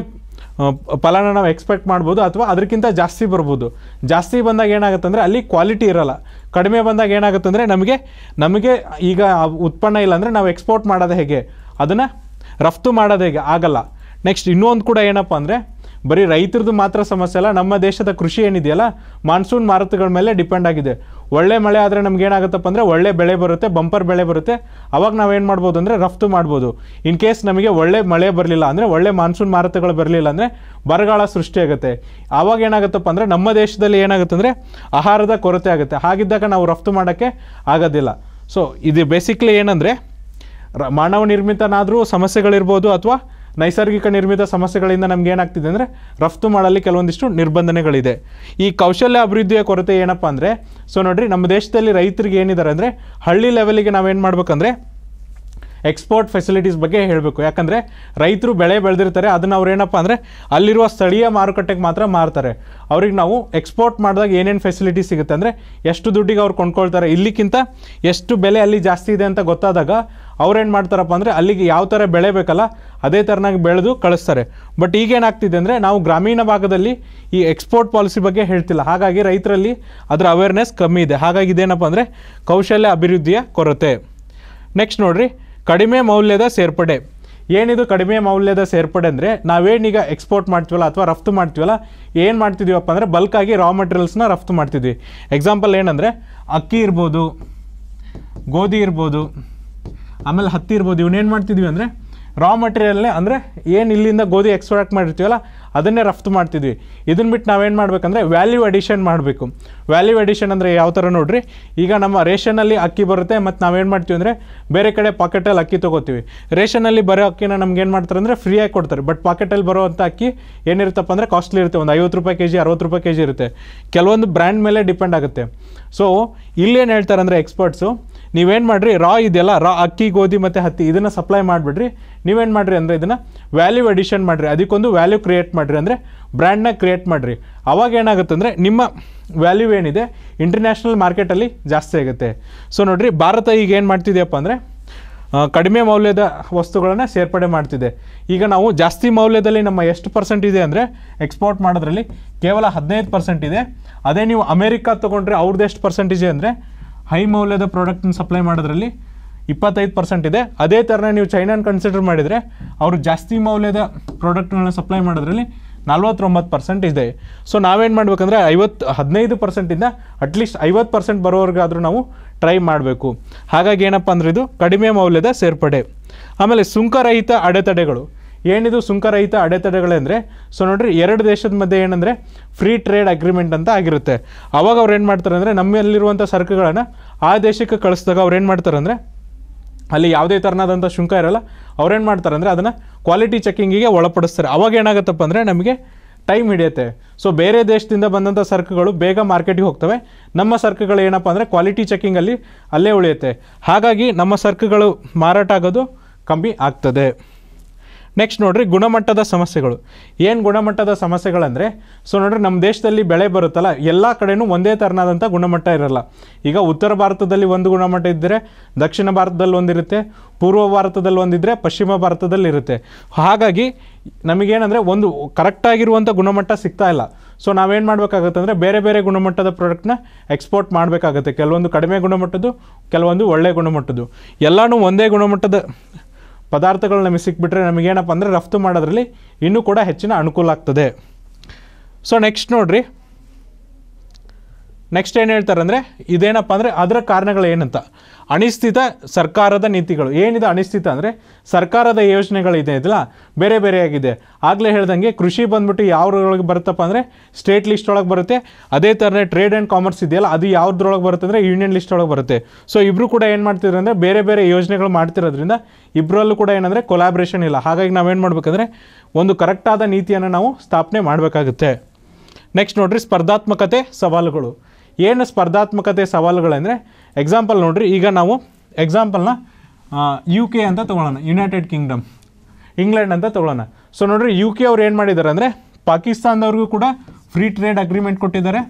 ಫಲನ ನಾವು ಎಕ್ಸ್ಪೆಕ್ಟ್ ಮಾಡ್ಬೋದು ಅಥವಾ ಅದಕ್ಕಿಂತ ಜಾಸ್ತಿ ಬರ್ಬೋದು ಜಾಸ್ತಿ ಬಂದಾಗ ಏನಾಗುತ್ತೆ ಅಂದರೆ ಅಲ್ಲಿ ಕ್ವಾಲಿಟಿ ಇರಲ್ಲ ಕಡಿಮೆ ಬಂದಾಗ ಏನಾಗುತ್ತೆ ನಮಗೆ ನಮಗೆ ಈಗ ಉತ್ಪನ್ನ ಇಲ್ಲ ಅಂದರೆ ನಾವು ಎಕ್ಸ್ಪೋರ್ಟ್ ಮಾಡೋದು ಹೇಗೆ ಅದನ್ನು ರಫ್ತು ಮಾಡೋದು ಹೇಗೆ ಆಗಲ್ಲ ನೆಕ್ಸ್ಟ್ ಇನ್ನೊಂದು ಕೂಡ ಏನಪ್ಪ ಅಂದರೆ ಬರೀ ರೈತರದ್ದು ಮಾತ್ರ ಸಮಸ್ಯೆ ಅಲ್ಲ ನಮ್ಮ ದೇಶದ ಕೃಷಿ ಏನಿದೆಯಲ್ಲ ಮಾನ್ಸೂನ್ ಮಾರುತಗಳ ಮೇಲೆ ಡಿಪೆಂಡ್ ಆಗಿದೆ ಒಳ್ಳೆ ಮಳೆ ಆದರೆ ನಮ್ಗೆ ಅಂದರೆ ಒಳ್ಳೆ ಬೆಳೆ ಬರುತ್ತೆ ಬಂಪರ್ ಬೆಳೆ ಬರುತ್ತೆ ಅವಾಗ ಏನು ಮಾಡ್ಬೋದು ಅಂದರೆ ರಫ್ತು ಮಾಡ್ಬೋದು ಇನ್ ಕೇಸ್ ನಮಗೆ ಒಳ್ಳೆ ಮಳೆ ಬರಲಿಲ್ಲ ಅಂದರೆ ಒಳ್ಳೆ ಮಾನ್ಸೂನ್ ಮಾರುತಗಳು ಬರಲಿಲ್ಲ ಅಂದರೆ ಬರಗಾಲ ಸೃಷ್ಟಿಯಾಗುತ್ತೆ ಆವಾಗ ಏನಾಗುತ್ತಪ್ಪ ಅಂದರೆ ನಮ್ಮ ದೇಶದಲ್ಲಿ ಏನಾಗುತ್ತೆ ಅಂದರೆ ಆಹಾರದ ಕೊರತೆ ಆಗುತ್ತೆ ಹಾಗಿದ್ದಾಗ ನಾವು ರಫ್ತು ಮಾಡೋಕ್ಕೆ ಆಗೋದಿಲ್ಲ ಸೊ ಇದು ಬೇಸಿಕ್ಲಿ ಏನಂದರೆ ಮಾನವ ನಿರ್ಮಿತನಾದರೂ ಸಮಸ್ಯೆಗಳಿರ್ಬೋದು ಅಥವಾ ನೈಸರ್ಗಿಕ ನಿರ್ಮಿತ ಸಮಸ್ಯೆಗಳಿಂದ ನಮ್ಗೆ ಏನಾಗ್ತಿದೆ ಅಂದರೆ ರಫ್ತು ಮಾಡಲ್ಲಿ ಕೆಲವೊಂದಿಷ್ಟು ನಿರ್ಬಂಧನೆಗಳಿದೆ ಈ ಕೌಶಲ್ಯ ಅಭಿವೃದ್ಧಿಯ ಕೊರತೆ ಏನಪ್ಪ ಅಂದರೆ ಸೊ ನೋಡಿರಿ ನಮ್ಮ ದೇಶದಲ್ಲಿ ರೈತರಿಗೆ ಏನಿದ್ದಾರೆ ಅಂದರೆ ಹಳ್ಳಿ ಲೆವೆಲಿಗೆ ನಾವೇನು ಮಾಡ್ಬೇಕಂದ್ರೆ ಎಕ್ಸ್ಪೋರ್ಟ್ ಫೆಸಿಲಿಟೀಸ್ ಬಗ್ಗೆ ಹೇಳಬೇಕು ಯಾಕಂದರೆ ರೈತರು ಬೆಳೆ ಬೆಳೆದಿರ್ತಾರೆ ಅದನ್ನು ಅವ್ರು ಏನಪ್ಪ ಅಂದರೆ ಅಲ್ಲಿರುವ ಸ್ಥಳೀಯ ಮಾರುಕಟ್ಟೆಗೆ ಮಾತ್ರ ಮಾರ್ತಾರೆ ಅವ್ರಿಗೆ ನಾವು ಎಕ್ಸ್ಪೋರ್ಟ್ ಮಾಡಿದಾಗ ಏನೇನು ಫೆಸಿಲಿಟಿ ಸಿಗುತ್ತೆ ಅಂದರೆ ಎಷ್ಟು ದುಡ್ಡಿಗೆ ಅವ್ರು ಕೊಂಡ್ಕೊಳ್ತಾರೆ ಇಲ್ಲಿಕ್ಕಿಂತ ಎಷ್ಟು ಬೆಲೆ ಅಲ್ಲಿ ಜಾಸ್ತಿ ಇದೆ ಅಂತ ಗೊತ್ತಾದಾಗ ಅವ್ರೇನು ಮಾಡ್ತಾರಪ್ಪ ಅಂದರೆ ಅಲ್ಲಿಗೆ ಯಾವ ಥರ ಬೆಳೆ ಅದೇ ಥರನಾಗಿ ಬೆಳೆದು ಕಳಿಸ್ತಾರೆ ಬಟ್ ಈಗೇನಾಗ್ತಿದೆ ಅಂದರೆ ನಾವು ಗ್ರಾಮೀಣ ಭಾಗದಲ್ಲಿ ಈ ಎಕ್ಸ್ಪೋರ್ಟ್ ಪಾಲಿಸಿ ಬಗ್ಗೆ ಹೇಳ್ತಿಲ್ಲ ಹಾಗಾಗಿ ರೈತರಲ್ಲಿ ಅದರ ಅವೇರ್ನೆಸ್ ಕಮ್ಮಿ ಇದೆ ಹಾಗಾಗಿ ಇದೇನಪ್ಪ ಅಂದರೆ ಕೌಶಲ್ಯ ಅಭಿವೃದ್ಧಿಯ ಕೊರತೆ ನೆಕ್ಸ್ಟ್ ನೋಡಿರಿ ಕಡಿಮೆ ಮೌಲ್ಯದ ಸೇರ್ಪಡೆ ಏನಿದು ಕಡಿಮೆ ಮೌಲ್ಯದ ಸೇರ್ಪಡೆ ಅಂದರೆ ನಾವೇನೀಗ ಎಕ್ಸ್ಪೋರ್ಟ್ ಮಾಡ್ತೀವಲ್ಲ ಅಥವಾ ರಫ್ತು ಮಾಡ್ತೀವಲ್ಲ ಏನು ಮಾಡ್ತಿದ್ದೀವಪ್ಪ ಅಂದರೆ ಬಲ್ಕಾಗಿ ರಾ ಮೆಟೀರಿಯಲ್ಸ್ನ ರಫ್ತು ಮಾಡ್ತಿದ್ವಿ ಎಕ್ಸಾಂಪಲ್ ಏನಂದರೆ ಅಕ್ಕಿ ಇರ್ಬೋದು ಗೋಧಿ ಇರ್ಬೋದು ಆಮೇಲೆ ಹತ್ತಿ ಇರ್ಬೋದು ಇವನ್ನೇನು ಮಾಡ್ತಿದ್ವಿ ಅಂದರೆ ರಾ ಮಟೀರಿಯಲ್ನೇ ಅಂದರೆ ಏನು ಇಲ್ಲಿಂದ ಗೋಧಿ ಎಕ್ಸ್ಪ್ರಾಕ್ಟ್ ಮಾಡಿರ್ತೀವಲ್ಲ ಅದನ್ನೇ ರಫ್ತು ಮಾಡ್ತಿದ್ವಿ ಇದನ್ನ ಬಿಟ್ಟು ನಾವೇನು ಮಾಡಬೇಕಂದ್ರೆ ವ್ಯಾಲ್ಯೂ ಅಡಿಷನ್ ಮಾಡಬೇಕು ವ್ಯಾಲ್ಯೂ ಅಡಿಷನ್ ಅಂದರೆ ಯಾವ ಥರ ನೋಡಿರಿ ಈಗ ನಮ್ಮ ರೇಷನಲ್ಲಿ ಅಕ್ಕಿ ಬರುತ್ತೆ ಮತ್ತು ನಾವೇನು ಮಾಡ್ತೀವಿ ಅಂದರೆ ಬೇರೆ ಕಡೆ ಪಾಕೆಟಲ್ಲಿ ಅಕ್ಕಿ ತೊಗೋತೀವಿ ರೇಷನಲ್ಲಿ ಬರೋ ಅಕ್ಕಿನ ನಮ್ಗೆ ಏನು ಮಾಡ್ತಾರೆ ಅಂದರೆ ಫ್ರೀಯಾಗಿ ಕೊಡ್ತಾರೆ ಬಟ್ ಪಾಕೆಟಲ್ಲಿ ಬರೋವಂಥ ಅಕ್ಕಿ ಏನಿರುತ್ತಪ್ಪ ಅಂದರೆ ಕಾಸ್ಟ್ಲಿ ಇರುತ್ತೆ ಒಂದು ಐವತ್ತು ರೂಪಾಯಿ ಕೆ ಜಿ ಅರವತ್ತು ರೂಪಾಯಿ ಕೆ ಜಿ ಇರುತ್ತೆ ಕೆಲವೊಂದು ಬ್ರ್ಯಾಂಡ್ ಮೇಲೆ ಡಿಪೆಂಡ್ ಆಗುತ್ತೆ ಸೊ ಇಲ್ಲೇನು ಹೇಳ್ತಾರೆ ಅಂದರೆ ಎಕ್ಸ್ಪರ್ಟ್ಸು ನೀವೇನು ಮಾಡಿರಿ ರಾ ಇದೆಯಲ್ಲ ರಾ ಅಕ್ಕಿ ಗೋಧಿ ಮತ್ತು ಹತ್ತಿ ಇದನ್ನು ಸಪ್ಲೈ ಮಾಡಿಬಿಡ್ರಿ ನೀವೇನು ಮಾಡಿರಿ ಅಂದರೆ ಇದನ್ನು ವ್ಯಾಲ್ಯೂ ಅಡಿಷನ್ ಮಾಡಿರಿ ಅದಕ್ಕೊಂದು ವ್ಯಾಲ್ಯೂ ಕ್ರಿಯೇಟ್ ಮಾಡಿರಿ ಅಂದರೆ ಬ್ರ್ಯಾಂಡ್ನ ಕ್ರಿಯೇಟ್ ಮಾಡಿರಿ ಅವಾಗ ಏನಾಗುತ್ತೆ ಅಂದರೆ ನಿಮ್ಮ ವ್ಯಾಲ್ಯೂ ಏನಿದೆ ಇಂಟರ್ನ್ಯಾಷನಲ್ ಮಾರ್ಕೆಟಲ್ಲಿ ಜಾಸ್ತಿ ಆಗುತ್ತೆ ಸೊ ನೋಡಿರಿ ಭಾರತ ಈಗ ಏನು ಮಾಡ್ತಿದೆಯಪ್ಪ ಅಂದರೆ ಕಡಿಮೆ ಮೌಲ್ಯದ ವಸ್ತುಗಳನ್ನು ಸೇರ್ಪಡೆ ಮಾಡ್ತಿದೆ ಈಗ ನಾವು ಜಾಸ್ತಿ ಮೌಲ್ಯದಲ್ಲಿ ನಮ್ಮ ಎಷ್ಟು ಪರ್ಸೆಂಟ್ ಇದೆ ಅಂದರೆ ಎಕ್ಸ್ಪೋರ್ಟ್ ಮಾಡೋದ್ರಲ್ಲಿ ಕೇವಲ ಹದಿನೈದು ಪರ್ಸೆಂಟ್ ಇದೆ ಅದೇ ನೀವು ಅಮೇರಿಕಾ ತೊಗೊಂಡ್ರೆ ಅವ್ರದ್ದು ಎಷ್ಟು ಪರ್ಸೆಂಟೇಜ್ ಅಂದರೆ ಹೈ ಮೌಲ್ಯದ ಪ್ರಾಡಕ್ಟನ್ನ ಸಪ್ಲೈ ಮಾಡೋದ್ರಲ್ಲಿ ಇಪ್ಪತ್ತೈದು ಪರ್ಸೆಂಟ್ ಇದೆ ಅದೇ ಥರನೇ ನೀವು ಚೈನಾನ ಕನ್ಸಿಡರ್ ಮಾಡಿದರೆ ಅವರು ಜಾಸ್ತಿ ಮೌಲ್ಯದ ಪ್ರಾಡಕ್ಟ್ಗಳನ್ನ ಸಪ್ಲೈ ಮಾಡೋದ್ರಲ್ಲಿ ನಲ್ವತ್ತೊಂಬತ್ತು ಪರ್ಸೆಂಟ್ ಇದೆ ಸೊ ನಾವೇನು ಮಾಡಬೇಕಂದ್ರೆ ಐವತ್ತು ಹದಿನೈದು ಪರ್ಸೆಂಟಿಂದ ಅಟ್ಲೀಸ್ಟ್ ಐವತ್ತು ಪರ್ಸೆಂಟ್ ಬರೋವರೆಗಾದರೂ ನಾವು ಟ್ರೈ ಮಾಡಬೇಕು ಹಾಗಾಗಿ ಏನಪ್ಪ ಅಂದರೆ ಇದು ಕಡಿಮೆ ಮೌಲ್ಯದ ಸೇರ್ಪಡೆ ಆಮೇಲೆ ಸುಂಕರಹಿತ ಅಡೆತಡೆಗಳು ಏನಿದು ಸುಂಕ ರಹಿತ ಅಡೆತಡೆಗಳೆಂದರೆ ಸೊ ನೋಡಿರಿ ಎರಡು ದೇಶದ ಮಧ್ಯೆ ಏನಂದರೆ ಫ್ರೀ ಟ್ರೇಡ್ ಅಗ್ರಿಮೆಂಟ್ ಅಂತ ಆಗಿರುತ್ತೆ ಅವಾಗ ಅವ್ರು ಏನು ಮಾಡ್ತಾರೆ ಅಂದರೆ ನಮ್ಮಲ್ಲಿರುವಂಥ ಸರಕುಗಳನ್ನು ಆ ದೇಶಕ್ಕೆ ಕಳಿಸಿದಾಗ ಅವ್ರು ಏನು ಮಾಡ್ತಾರೆ ಅಂದರೆ ಅಲ್ಲಿ ಯಾವುದೇ ಥರನಾದಂಥ ಶುಂಕ ಇರಲ್ಲ ಅವ್ರೇನು ಮಾಡ್ತಾರೆ ಅಂದರೆ ಅದನ್ನು ಕ್ವಾಲಿಟಿ ಚೆಕ್ಕಿಂಗಿಗೆ ಒಳಪಡಿಸ್ತಾರೆ ಅವಾಗ ಏನಾಗುತ್ತಪ್ಪ ಅಂದರೆ ನಮಗೆ ಟೈಮ್ ಹಿಡಿಯುತ್ತೆ ಸೊ ಬೇರೆ ದೇಶದಿಂದ ಬಂದಂಥ ಸರಕುಗಳು ಬೇಗ ಮಾರ್ಕೆಟಿಗೆ ಹೋಗ್ತವೆ ನಮ್ಮ ಸರಕುಗಳು ಏನಪ್ಪ ಅಂದರೆ ಕ್ವಾಲಿಟಿ ಚೆಕ್ಕಿಂಗಲ್ಲಿ ಅಲ್ಲೇ ಉಳಿಯುತ್ತೆ ಹಾಗಾಗಿ ನಮ್ಮ ಸರಕುಗಳು ಮಾರಾಟ ಆಗೋದು ಕಮ್ಮಿ ಆಗ್ತದೆ ನೆಕ್ಸ್ಟ್ ನೋಡ್ರಿ ಗುಣಮಟ್ಟದ ಸಮಸ್ಯೆಗಳು ಏನು ಗುಣಮಟ್ಟದ ಸಮಸ್ಯೆಗಳಂದರೆ ಸೊ ನೋಡ್ರಿ ನಮ್ಮ ದೇಶದಲ್ಲಿ ಬೆಳೆ ಬರುತ್ತಲ್ಲ ಎಲ್ಲ ಕಡೆಯೂ ಒಂದೇ ಥರನಾದಂಥ ಗುಣಮಟ್ಟ ಇರಲ್ಲ ಈಗ ಉತ್ತರ ಭಾರತದಲ್ಲಿ ಒಂದು ಗುಣಮಟ್ಟ ಇದ್ದರೆ ದಕ್ಷಿಣ ಭಾರತದಲ್ಲಿ ಒಂದಿರುತ್ತೆ ಪೂರ್ವ ಭಾರತದಲ್ಲಿ ಒಂದಿದ್ದರೆ ಪಶ್ಚಿಮ ಭಾರತದಲ್ಲಿ ಇರುತ್ತೆ ಹಾಗಾಗಿ ನಮಗೇನಂದರೆ ಒಂದು ಕರೆಕ್ಟಾಗಿರುವಂಥ ಗುಣಮಟ್ಟ ಸಿಗ್ತಾ ಇಲ್ಲ ಸೊ ನಾವೇನು ಮಾಡಬೇಕಾಗುತ್ತೆ ಅಂದರೆ ಬೇರೆ ಬೇರೆ ಗುಣಮಟ್ಟದ ಪ್ರಾಡಕ್ಟ್ನ ಎಕ್ಸ್ಪೋರ್ಟ್ ಮಾಡಬೇಕಾಗುತ್ತೆ ಕೆಲವೊಂದು ಕಡಿಮೆ ಗುಣಮಟ್ಟದ್ದು ಕೆಲವೊಂದು ಒಳ್ಳೆಯ ಗುಣಮಟ್ಟದ್ದು ಎಲ್ಲನೂ ಒಂದೇ ಗುಣಮಟ್ಟದ ಪದಾರ್ಥಗಳು ನಮಗೆ ಸಿಕ್ಬಿಟ್ರೆ ನಮಗೇನಪ್ಪ ಅಂದರೆ ರಫ್ತು ಮಾಡೋದ್ರಲ್ಲಿ ಇನ್ನೂ ಕೂಡ ಹೆಚ್ಚಿನ ಅನುಕೂಲ ಆಗ್ತದೆ ಸೊ ನೆಕ್ಸ್ಟ್ ನೋಡಿರಿ ನೆಕ್ಸ್ಟ್ ಏನು ಹೇಳ್ತಾರಂದರೆ ಇದೇನಪ್ಪ ಅಂದರೆ ಅದರ ಕಾರಣಗಳು ಏನಂತ ಅನಿಶ್ಚಿತ ಸರ್ಕಾರದ ನೀತಿಗಳು ಏನಿದೆ ಅನಿಶ್ಚಿತ ಅಂದರೆ ಸರ್ಕಾರದ ಯೋಜನೆಗಳಿದೆ ಇದಿಲ್ಲ ಬೇರೆ ಬೇರೆಯಾಗಿದೆ ಆಗಲೇ ಹೇಳ್ದಂಗೆ ಕೃಷಿ ಬಂದ್ಬಿಟ್ಟು ಯಾವ್ದ್ರೊಳಗೆ ಬರುತ್ತಪ್ಪ ಅಂದರೆ ಸ್ಟೇಟ್ ಲಿಸ್ಟ್ ಒಳಗೆ ಬರುತ್ತೆ ಅದೇ ಥರನೇ ಟ್ರೇಡ್ ಆ್ಯಂಡ್ ಕಾಮರ್ಸ್ ಇದೆಯಲ್ಲ ಅದು ಯಾವ್ದ್ರೊಳಗೆ ಬರುತ್ತೆ ಅಂದರೆ ಯೂನಿಯನ್ ಲಿಸ್ಟ್ ಒಳಗೆ ಬರುತ್ತೆ ಸೊ ಇಬ್ಬರು ಕೂಡ ಏನು ಮಾಡ್ತಿದ್ರು ಅಂದರೆ ಬೇರೆ ಬೇರೆ ಯೋಜನೆಗಳು ಮಾಡ್ತಿರೋದ್ರಿಂದ ಇಬ್ಬರಲ್ಲೂ ಕೂಡ ಏನಂದರೆ ಕೊಲಾಬ್ರೇಷನ್ ಇಲ್ಲ ಹಾಗಾಗಿ ನಾವೇನು ಮಾಡಬೇಕಂದ್ರೆ ಒಂದು ಕರೆಕ್ಟಾದ ನೀತಿಯನ್ನು ನಾವು ಸ್ಥಾಪನೆ ಮಾಡಬೇಕಾಗುತ್ತೆ ನೆಕ್ಸ್ಟ್ ನೋಡ್ರಿ ಸ್ಪರ್ಧಾತ್ಮಕತೆ ಸವಾಲುಗಳು ಏನು ಸ್ಪರ್ಧಾತ್ಮಕತೆ ಸವಾಲುಗಳೆಂದರೆ ಎಕ್ಸಾಂಪಲ್ ನೋಡಿರಿ ಈಗ ನಾವು ಎಕ್ಸಾಂಪಲ್ನ ಯು ಕೆ ಅಂತ ತೊಗೊಳ್ಳೋಣ ಯುನೈಟೆಡ್ ಕಿಂಗ್ಡಮ್ ಇಂಗ್ಲೆಂಡ್ ಅಂತ ತೊಗೊಳ್ಳೋಣ ಸೊ ನೋಡಿರಿ ಯು ಕೆ ಅವ್ರು ಏನು ಮಾಡಿದ್ದಾರೆ ಅಂದರೆ ಪಾಕಿಸ್ತಾನದವ್ರಿಗೂ ಕೂಡ ಫ್ರೀ ಟ್ರೇಡ್ ಅಗ್ರಿಮೆಂಟ್ ಕೊಟ್ಟಿದ್ದಾರೆ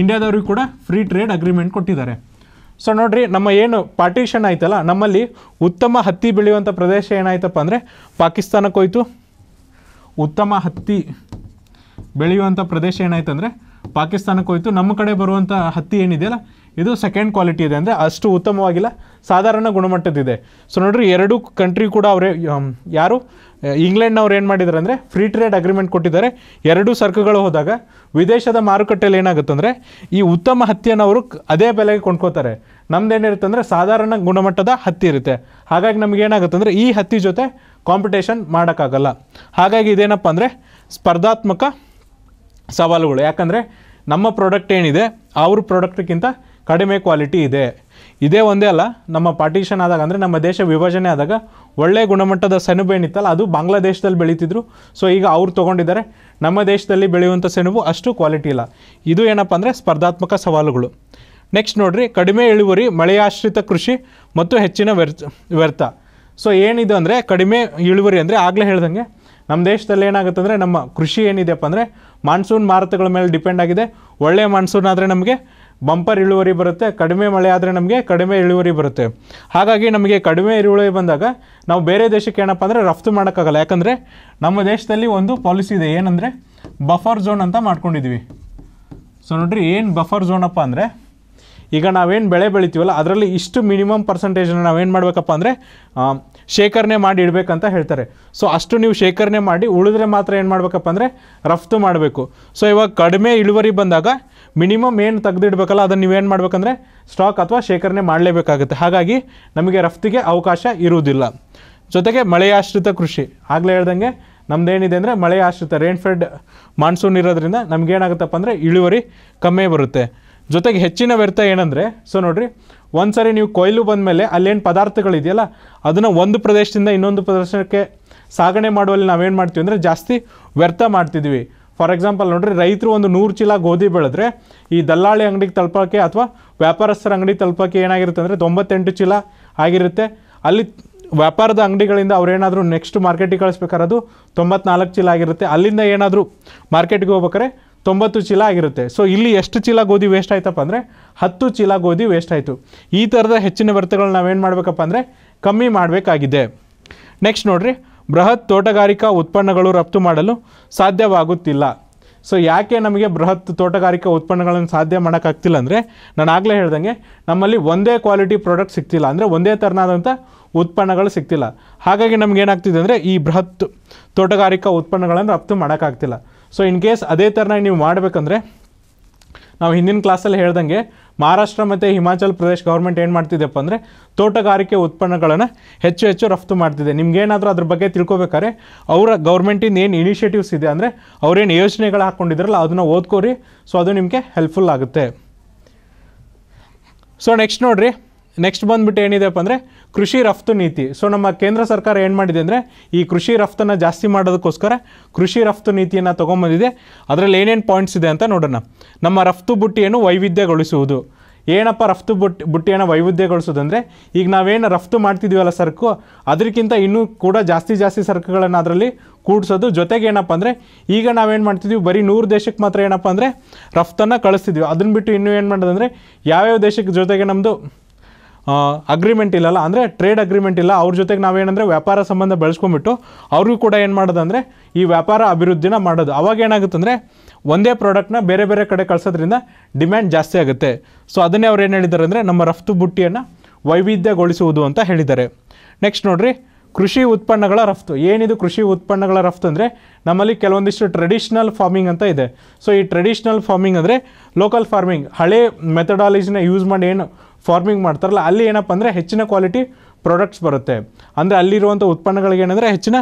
ಇಂಡಿಯಾದವ್ರಿಗೂ ಕೂಡ ಫ್ರೀ ಟ್ರೇಡ್ ಅಗ್ರಿಮೆಂಟ್ ಕೊಟ್ಟಿದ್ದಾರೆ ಸೊ ನೋಡಿರಿ ನಮ್ಮ ಏನು ಪಾರ್ಟಿಷನ್ ಆಯ್ತಲ್ಲ ನಮ್ಮಲ್ಲಿ ಉತ್ತಮ ಹತ್ತಿ ಬೆಳೆಯುವಂಥ ಪ್ರದೇಶ ಏನಾಯ್ತಪ್ಪ ಅಂದರೆ ಹೋಯ್ತು ಉತ್ತಮ ಹತ್ತಿ ಬೆಳೆಯುವಂಥ ಪ್ರದೇಶ ಏನಾಯ್ತು ಅಂದರೆ ಪಾಕಿಸ್ತಾನಕ್ಕೆ ಹೋಯಿತು ನಮ್ಮ ಕಡೆ ಬರುವಂಥ ಹತ್ತಿ ಏನಿದೆಯಲ್ಲ ಇದು ಸೆಕೆಂಡ್ ಕ್ವಾಲಿಟಿ ಇದೆ ಅಂದರೆ ಅಷ್ಟು ಉತ್ತಮವಾಗಿಲ್ಲ ಸಾಧಾರಣ ಗುಣಮಟ್ಟದಿದೆ ಸೊ ನೋಡ್ರಿ ಎರಡು ಕಂಟ್ರಿ ಕೂಡ ಅವರೇ ಯಾರು ಇಂಗ್ಲೆಂಡ್ನವ್ರು ಏನು ಮಾಡಿದ್ದಾರೆ ಅಂದರೆ ಫ್ರೀ ಟ್ರೇಡ್ ಅಗ್ರಿಮೆಂಟ್ ಕೊಟ್ಟಿದ್ದಾರೆ ಎರಡೂ ಸರ್ಕುಗಳು ಹೋದಾಗ ವಿದೇಶದ ಮಾರುಕಟ್ಟೆಯಲ್ಲಿ ಏನಾಗುತ್ತಂದರೆ ಈ ಉತ್ತಮ ಹತ್ತಿಯನ್ನು ಅವರು ಅದೇ ಬೆಲೆಗೆ ಕೊಂಡ್ಕೋತಾರೆ ನಮ್ದೇನಿರುತ್ತೆ ಅಂದರೆ ಸಾಧಾರಣ ಗುಣಮಟ್ಟದ ಹತ್ತಿ ಇರುತ್ತೆ ಹಾಗಾಗಿ ನಮಗೆ ಏನಾಗುತ್ತಂದರೆ ಈ ಹತ್ತಿ ಜೊತೆ ಕಾಂಪಿಟೇಷನ್ ಮಾಡೋಕ್ಕಾಗಲ್ಲ ಹಾಗಾಗಿ ಇದೇನಪ್ಪ ಅಂದರೆ ಸ್ಪರ್ಧಾತ್ಮಕ ಸವಾಲುಗಳು ಯಾಕಂದರೆ ನಮ್ಮ ಪ್ರಾಡಕ್ಟ್ ಏನಿದೆ ಅವ್ರ ಪ್ರಾಡಕ್ಟ್ಗಿಂತ ಕಡಿಮೆ ಕ್ವಾಲಿಟಿ ಇದೆ ಇದೇ ಒಂದೇ ಅಲ್ಲ ನಮ್ಮ ಪಾರ್ಟಿಷನ್ ಆದಾಗ ಅಂದರೆ ನಮ್ಮ ದೇಶ ವಿಭಜನೆ ಆದಾಗ ಒಳ್ಳೆಯ ಗುಣಮಟ್ಟದ ಸೆಣಬು ಏನಿತ್ತಲ್ಲ ಅದು ಬಾಂಗ್ಲಾದೇಶದಲ್ಲಿ ಬೆಳೀತಿದ್ರು ಸೊ ಈಗ ಅವ್ರು ತೊಗೊಂಡಿದ್ದಾರೆ ನಮ್ಮ ದೇಶದಲ್ಲಿ ಬೆಳೆಯುವಂಥ ಸೆಣಬು ಅಷ್ಟು ಕ್ವಾಲಿಟಿ ಇಲ್ಲ ಇದು ಏನಪ್ಪ ಅಂದರೆ ಸ್ಪರ್ಧಾತ್ಮಕ ಸವಾಲುಗಳು ನೆಕ್ಸ್ಟ್ ನೋಡಿರಿ ಕಡಿಮೆ ಇಳುವರಿ ಮಳೆಯಾಶ್ರಿತ ಕೃಷಿ ಮತ್ತು ಹೆಚ್ಚಿನ ವ್ಯರ್ಥ ವ್ಯರ್ಥ ಸೊ ಏನಿದೆ ಅಂದರೆ ಕಡಿಮೆ ಇಳುವರಿ ಅಂದರೆ ಆಗಲೇ ಹೇಳ್ದಂಗೆ ನಮ್ಮ ದೇಶದಲ್ಲಿ ಏನಾಗುತ್ತೆ ಅಂದರೆ ನಮ್ಮ ಕೃಷಿ ಏನಿದೆಯಪ್ಪ ಅಂದರೆ ಮಾನ್ಸೂನ್ ಮಾರುತಗಳ ಮೇಲೆ ಡಿಪೆಂಡ್ ಆಗಿದೆ ಒಳ್ಳೆಯ ಮಾನ್ಸೂನ್ ಆದರೆ ನಮಗೆ ಬಂಪರ್ ಇಳುವರಿ ಬರುತ್ತೆ ಕಡಿಮೆ ಮಳೆ ಆದರೆ ನಮಗೆ ಕಡಿಮೆ ಇಳುವರಿ ಬರುತ್ತೆ ಹಾಗಾಗಿ ನಮಗೆ ಕಡಿಮೆ ಇಳುವರಿ ಬಂದಾಗ ನಾವು ಬೇರೆ ದೇಶಕ್ಕೆ ಏನಪ್ಪ ಅಂದರೆ ರಫ್ತು ಮಾಡೋಕ್ಕಾಗಲ್ಲ ಯಾಕಂದರೆ ನಮ್ಮ ದೇಶದಲ್ಲಿ ಒಂದು ಪಾಲಿಸಿ ಇದೆ ಏನಂದರೆ ಬಫರ್ ಝೋನ್ ಅಂತ ಮಾಡ್ಕೊಂಡಿದ್ವಿ ಸೊ ನೋಡ್ರಿ ಏನು ಬಫರ್ ಝೋನಪ್ಪ ಅಂದರೆ ಈಗ ನಾವೇನು ಬೆಳೆ ಬೆಳಿತೀವಲ್ಲ ಅದರಲ್ಲಿ ಇಷ್ಟು ಮಿನಿಮಮ್ ಪರ್ಸೆಂಟೇಜನ್ನು ನಾವೇನು ಮಾಡಬೇಕಪ್ಪ ಅಂದರೆ ಶೇಖರಣೆ ಮಾಡಿ ಇಡಬೇಕಂತ ಹೇಳ್ತಾರೆ ಸೊ ಅಷ್ಟು ನೀವು ಶೇಖರಣೆ ಮಾಡಿ ಉಳಿದ್ರೆ ಮಾತ್ರ ಏನು ಮಾಡಬೇಕಪ್ಪ ಅಂದರೆ ರಫ್ತು ಮಾಡಬೇಕು ಸೊ ಇವಾಗ ಕಡಿಮೆ ಇಳುವರಿ ಬಂದಾಗ ಮಿನಿಮಮ್ ಏನು ತೆಗೆದಿಡಬೇಕಲ್ಲ ಅದನ್ನು ನೀವೇನು ಮಾಡಬೇಕಂದ್ರೆ ಸ್ಟಾಕ್ ಅಥವಾ ಶೇಖರಣೆ ಮಾಡಲೇಬೇಕಾಗುತ್ತೆ ಹಾಗಾಗಿ ನಮಗೆ ರಫ್ತಿಗೆ ಅವಕಾಶ ಇರುವುದಿಲ್ಲ ಜೊತೆಗೆ ಮಳೆಯಾಶ್ರಿತ ಕೃಷಿ ಆಗಲೇ ಹೇಳ್ದಂಗೆ ನಮ್ಮದೇನಿದೆ ಅಂದರೆ ಮಳೆ ಆಶ್ರಿತ ರೇನ್ಫೆಡ್ ಮಾನ್ಸೂನ್ ಇರೋದ್ರಿಂದ ನಮಗೇನಾಗುತ್ತಪ್ಪ ಅಂದರೆ ಇಳುವರಿ ಕಮ್ಮಿ ಬರುತ್ತೆ ಜೊತೆಗೆ ಹೆಚ್ಚಿನ ವ್ಯರ್ಥ ಏನಂದರೆ ಸೊ ನೋಡಿರಿ ಒಂದು ಸಾರಿ ನೀವು ಕೊಯ್ಲು ಬಂದ ಮೇಲೆ ಅಲ್ಲೇನು ಪದಾರ್ಥಗಳಿದೆಯಲ್ಲ ಅದನ್ನು ಒಂದು ಪ್ರದೇಶದಿಂದ ಇನ್ನೊಂದು ಪ್ರದೇಶಕ್ಕೆ ಸಾಗಣೆ ಮಾಡುವಲ್ಲಿ ನಾವೇನು ಮಾಡ್ತೀವಿ ಅಂದರೆ ಜಾಸ್ತಿ ವ್ಯರ್ಥ ಮಾಡ್ತಿದ್ವಿ ಫಾರ್ ಎಕ್ಸಾಂಪಲ್ ನೋಡಿರಿ ರೈತರು ಒಂದು ನೂರು ಚೀಲ ಗೋಧಿ ಬೆಳೆದ್ರೆ ಈ ದಲ್ಲಾಳಿ ಅಂಗಡಿಗೆ ತಲುಪೋಕ್ಕೆ ಅಥವಾ ವ್ಯಾಪಾರಸ್ಥರ ಅಂಗಡಿ ತಲುಪೋಕೆ ಏನಾಗಿರುತ್ತೆ ಅಂದರೆ ತೊಂಬತ್ತೆಂಟು ಚೀಲ ಆಗಿರುತ್ತೆ ಅಲ್ಲಿ ವ್ಯಾಪಾರದ ಅಂಗಡಿಗಳಿಂದ ಅವರೇನಾದರೂ ನೆಕ್ಸ್ಟ್ ಮಾರ್ಕೆಟಿಗೆ ಕಳಿಸ್ಬೇಕಾರದು ತೊಂಬತ್ನಾಲ್ಕು ಚೀಲ ಆಗಿರುತ್ತೆ ಅಲ್ಲಿಂದ ಏನಾದರೂ ಮಾರ್ಕೆಟ್ಗೆ ಹೋಗ್ಬೇಕಾರೆ ತೊಂಬತ್ತು ಚೀಲ ಆಗಿರುತ್ತೆ ಸೊ ಇಲ್ಲಿ ಎಷ್ಟು ಚೀಲ ಗೋಧಿ ವೇಸ್ಟ್ ಆಯ್ತಪ್ಪ ಅಂದರೆ ಹತ್ತು ಚೀಲ ಗೋಧಿ ವೇಸ್ಟ್ ಆಯಿತು ಈ ಥರದ ಹೆಚ್ಚಿನ ವ್ಯರ್ಥಗಳನ್ನ ನಾವೇನು ಮಾಡಬೇಕಪ್ಪ ಅಂದರೆ ಕಮ್ಮಿ ಮಾಡಬೇಕಾಗಿದೆ ನೆಕ್ಸ್ಟ್ ನೋಡಿರಿ ಬೃಹತ್ ತೋಟಗಾರಿಕಾ ಉತ್ಪನ್ನಗಳು ರಫ್ತು ಮಾಡಲು ಸಾಧ್ಯವಾಗುತ್ತಿಲ್ಲ ಸೊ ಯಾಕೆ ನಮಗೆ ಬೃಹತ್ ತೋಟಗಾರಿಕಾ ಉತ್ಪನ್ನಗಳನ್ನು ಸಾಧ್ಯ ಮಾಡೋಕ್ಕಾಗ್ತಿಲ್ಲ ಅಂದರೆ ನಾನು ಆಗಲೇ ಹೇಳ್ದಂಗೆ ನಮ್ಮಲ್ಲಿ ಒಂದೇ ಕ್ವಾಲಿಟಿ ಪ್ರಾಡಕ್ಟ್ ಸಿಗ್ತಿಲ್ಲ ಅಂದರೆ ಒಂದೇ ಥರನಾದಂಥ ಉತ್ಪನ್ನಗಳು ಸಿಗ್ತಿಲ್ಲ ಹಾಗಾಗಿ ನಮಗೇನಾಗ್ತಿದೆ ಅಂದರೆ ಈ ಬೃಹತ್ ತೋಟಗಾರಿಕಾ ಉತ್ಪನ್ನಗಳನ್ನು ರಫ್ತು ಮಾಡೋಕ್ಕಾಗ್ತಿಲ್ಲ ಸೊ ಇನ್ ಕೇಸ್ ಅದೇ ಥರನಾಗಿ ನೀವು ಮಾಡಬೇಕಂದ್ರೆ ನಾವು ಹಿಂದಿನ ಕ್ಲಾಸಲ್ಲಿ ಹೇಳ್ದಂಗೆ ಮಹಾರಾಷ್ಟ್ರ ಮತ್ತು ಹಿಮಾಚಲ್ ಪ್ರದೇಶ್ ಗೌರ್ಮೆಂಟ್ ಏನು ಮಾಡ್ತಿದ್ದೆಪ್ಪ ಅಂದರೆ ತೋಟಗಾರಿಕೆ ಉತ್ಪನ್ನಗಳನ್ನು ಹೆಚ್ಚು ಹೆಚ್ಚು ರಫ್ತು ಮಾಡ್ತಿದೆ ನಿಮ್ಗೇನಾದರೂ ಅದ್ರ ಬಗ್ಗೆ ತಿಳ್ಕೊಬೇಕಾರೆ ಅವರ ಗೌರ್ಮೆಂಟಿಂದ ಏನು ಇನಿಷಿಯೇಟಿವ್ಸ್ ಇದೆ ಅಂದರೆ ಅವ್ರೇನು ಯೋಜನೆಗಳು ಹಾಕ್ಕೊಂಡಿದ್ರಲ್ಲ ಅದನ್ನು ಓದ್ಕೋರಿ ಸೊ ಅದು ನಿಮಗೆ ಹೆಲ್ಪ್ಫುಲ್ ಆಗುತ್ತೆ ಸೊ ನೆಕ್ಸ್ಟ್ ನೋಡಿರಿ ನೆಕ್ಸ್ಟ್ ಬಂದ್ಬಿಟ್ಟು ಏನಿದೆಪ್ಪ ಅಂದರೆ ಕೃಷಿ ರಫ್ತು ನೀತಿ ಸೊ ನಮ್ಮ ಕೇಂದ್ರ ಸರ್ಕಾರ ಏನು ಮಾಡಿದೆ ಅಂದರೆ ಈ ಕೃಷಿ ರಫ್ತನ್ನು ಜಾಸ್ತಿ ಮಾಡೋದಕ್ಕೋಸ್ಕರ ಕೃಷಿ ರಫ್ತು ನೀತಿಯನ್ನು ತೊಗೊಂಬಂದಿದೆ ಅದರಲ್ಲಿ ಏನೇನು ಪಾಯಿಂಟ್ಸ್ ಇದೆ ಅಂತ ನೋಡೋಣ ನಮ್ಮ ರಫ್ತು ಬುಟ್ಟಿಯನ್ನು ವೈವಿಧ್ಯಗೊಳಿಸುವುದು ಏನಪ್ಪ ರಫ್ತು ಬುಟ್ಟಿ ಬುಟ್ಟಿಯನ್ನು ವೈವಿಧ್ಯಗೊಳಿಸೋದಂದರೆ ಈಗ ನಾವೇನು ರಫ್ತು ಮಾಡ್ತಿದ್ದೀವಲ್ಲ ಸರಕು ಅದಕ್ಕಿಂತ ಇನ್ನೂ ಕೂಡ ಜಾಸ್ತಿ ಜಾಸ್ತಿ ಸರಕುಗಳನ್ನು ಅದರಲ್ಲಿ ಕೂಡಿಸೋದು ಜೊತೆಗೆ ಏನಪ್ಪ ಅಂದರೆ ಈಗ ನಾವೇನು ಮಾಡ್ತಿದ್ವಿ ಬರೀ ನೂರು ದೇಶಕ್ಕೆ ಮಾತ್ರ ಏನಪ್ಪ ಅಂದರೆ ರಫ್ತನ್ನು ಕಳಿಸ್ತಿದ್ವಿ ಅದನ್ನ ಬಿಟ್ಟು ಇನ್ನೂ ಏನು ಮಾಡೋದಂದರೆ ಯಾವ್ಯಾವ ದೇಶಕ್ಕೆ ಜೊತೆಗೆ ನಮ್ಮದು ಅಗ್ರಿಮೆಂಟ್ ಇಲ್ಲಲ್ಲ ಅಂದರೆ ಟ್ರೇಡ್ ಅಗ್ರಿಮೆಂಟ್ ಇಲ್ಲ ಅವ್ರ ಜೊತೆಗೆ ನಾವೇನಂದರೆ ವ್ಯಾಪಾರ ಸಂಬಂಧ ಬೆಳೆಸ್ಕೊಂಡ್ಬಿಟ್ಟು ಅವ್ರಿಗೂ ಕೂಡ ಏನು ಮಾಡೋದಂದರೆ ಈ ವ್ಯಾಪಾರ ಅಭಿವೃದ್ಧಿನ ಮಾಡೋದು ಅವಾಗ ಏನಾಗುತ್ತೆ ಅಂದರೆ ಒಂದೇ ಪ್ರಾಡಕ್ಟ್ನ ಬೇರೆ ಬೇರೆ ಕಡೆ ಕಳಿಸೋದ್ರಿಂದ ಡಿಮ್ಯಾಂಡ್ ಜಾಸ್ತಿ ಆಗುತ್ತೆ ಸೊ ಅದನ್ನೇ ಅವ್ರು ಏನು ಹೇಳಿದ್ದಾರೆ ಅಂದರೆ ನಮ್ಮ ರಫ್ತು ಬುಟ್ಟಿಯನ್ನು ವೈವಿಧ್ಯಗೊಳಿಸುವುದು ಅಂತ ಹೇಳಿದ್ದಾರೆ ನೆಕ್ಸ್ಟ್ ನೋಡಿರಿ ಕೃಷಿ ಉತ್ಪನ್ನಗಳ ರಫ್ತು ಏನಿದು ಕೃಷಿ ಉತ್ಪನ್ನಗಳ ರಫ್ತು ಅಂದರೆ ನಮ್ಮಲ್ಲಿ ಕೆಲವೊಂದಿಷ್ಟು ಟ್ರೆಡಿಷ್ನಲ್ ಫಾರ್ಮಿಂಗ್ ಅಂತ ಇದೆ ಸೊ ಈ ಟ್ರೆಡಿಷ್ನಲ್ ಫಾರ್ಮಿಂಗ್ ಅಂದರೆ ಲೋಕಲ್ ಫಾರ್ಮಿಂಗ್ ಹಳೆ ಮೆಥಡಾಲಜಿನ ಯೂಸ್ ಮಾಡಿ ಏನು ಫಾರ್ಮಿಂಗ್ ಮಾಡ್ತಾರಲ್ಲ ಅಲ್ಲಿ ಏನಪ್ಪ ಅಂದರೆ ಹೆಚ್ಚಿನ ಕ್ವಾಲಿಟಿ ಪ್ರಾಡಕ್ಟ್ಸ್ ಬರುತ್ತೆ ಅಂದರೆ ಅಲ್ಲಿರುವಂಥ ಉತ್ಪನ್ನಗಳಿಗೆ ಏನಂದರೆ ಹೆಚ್ಚಿನ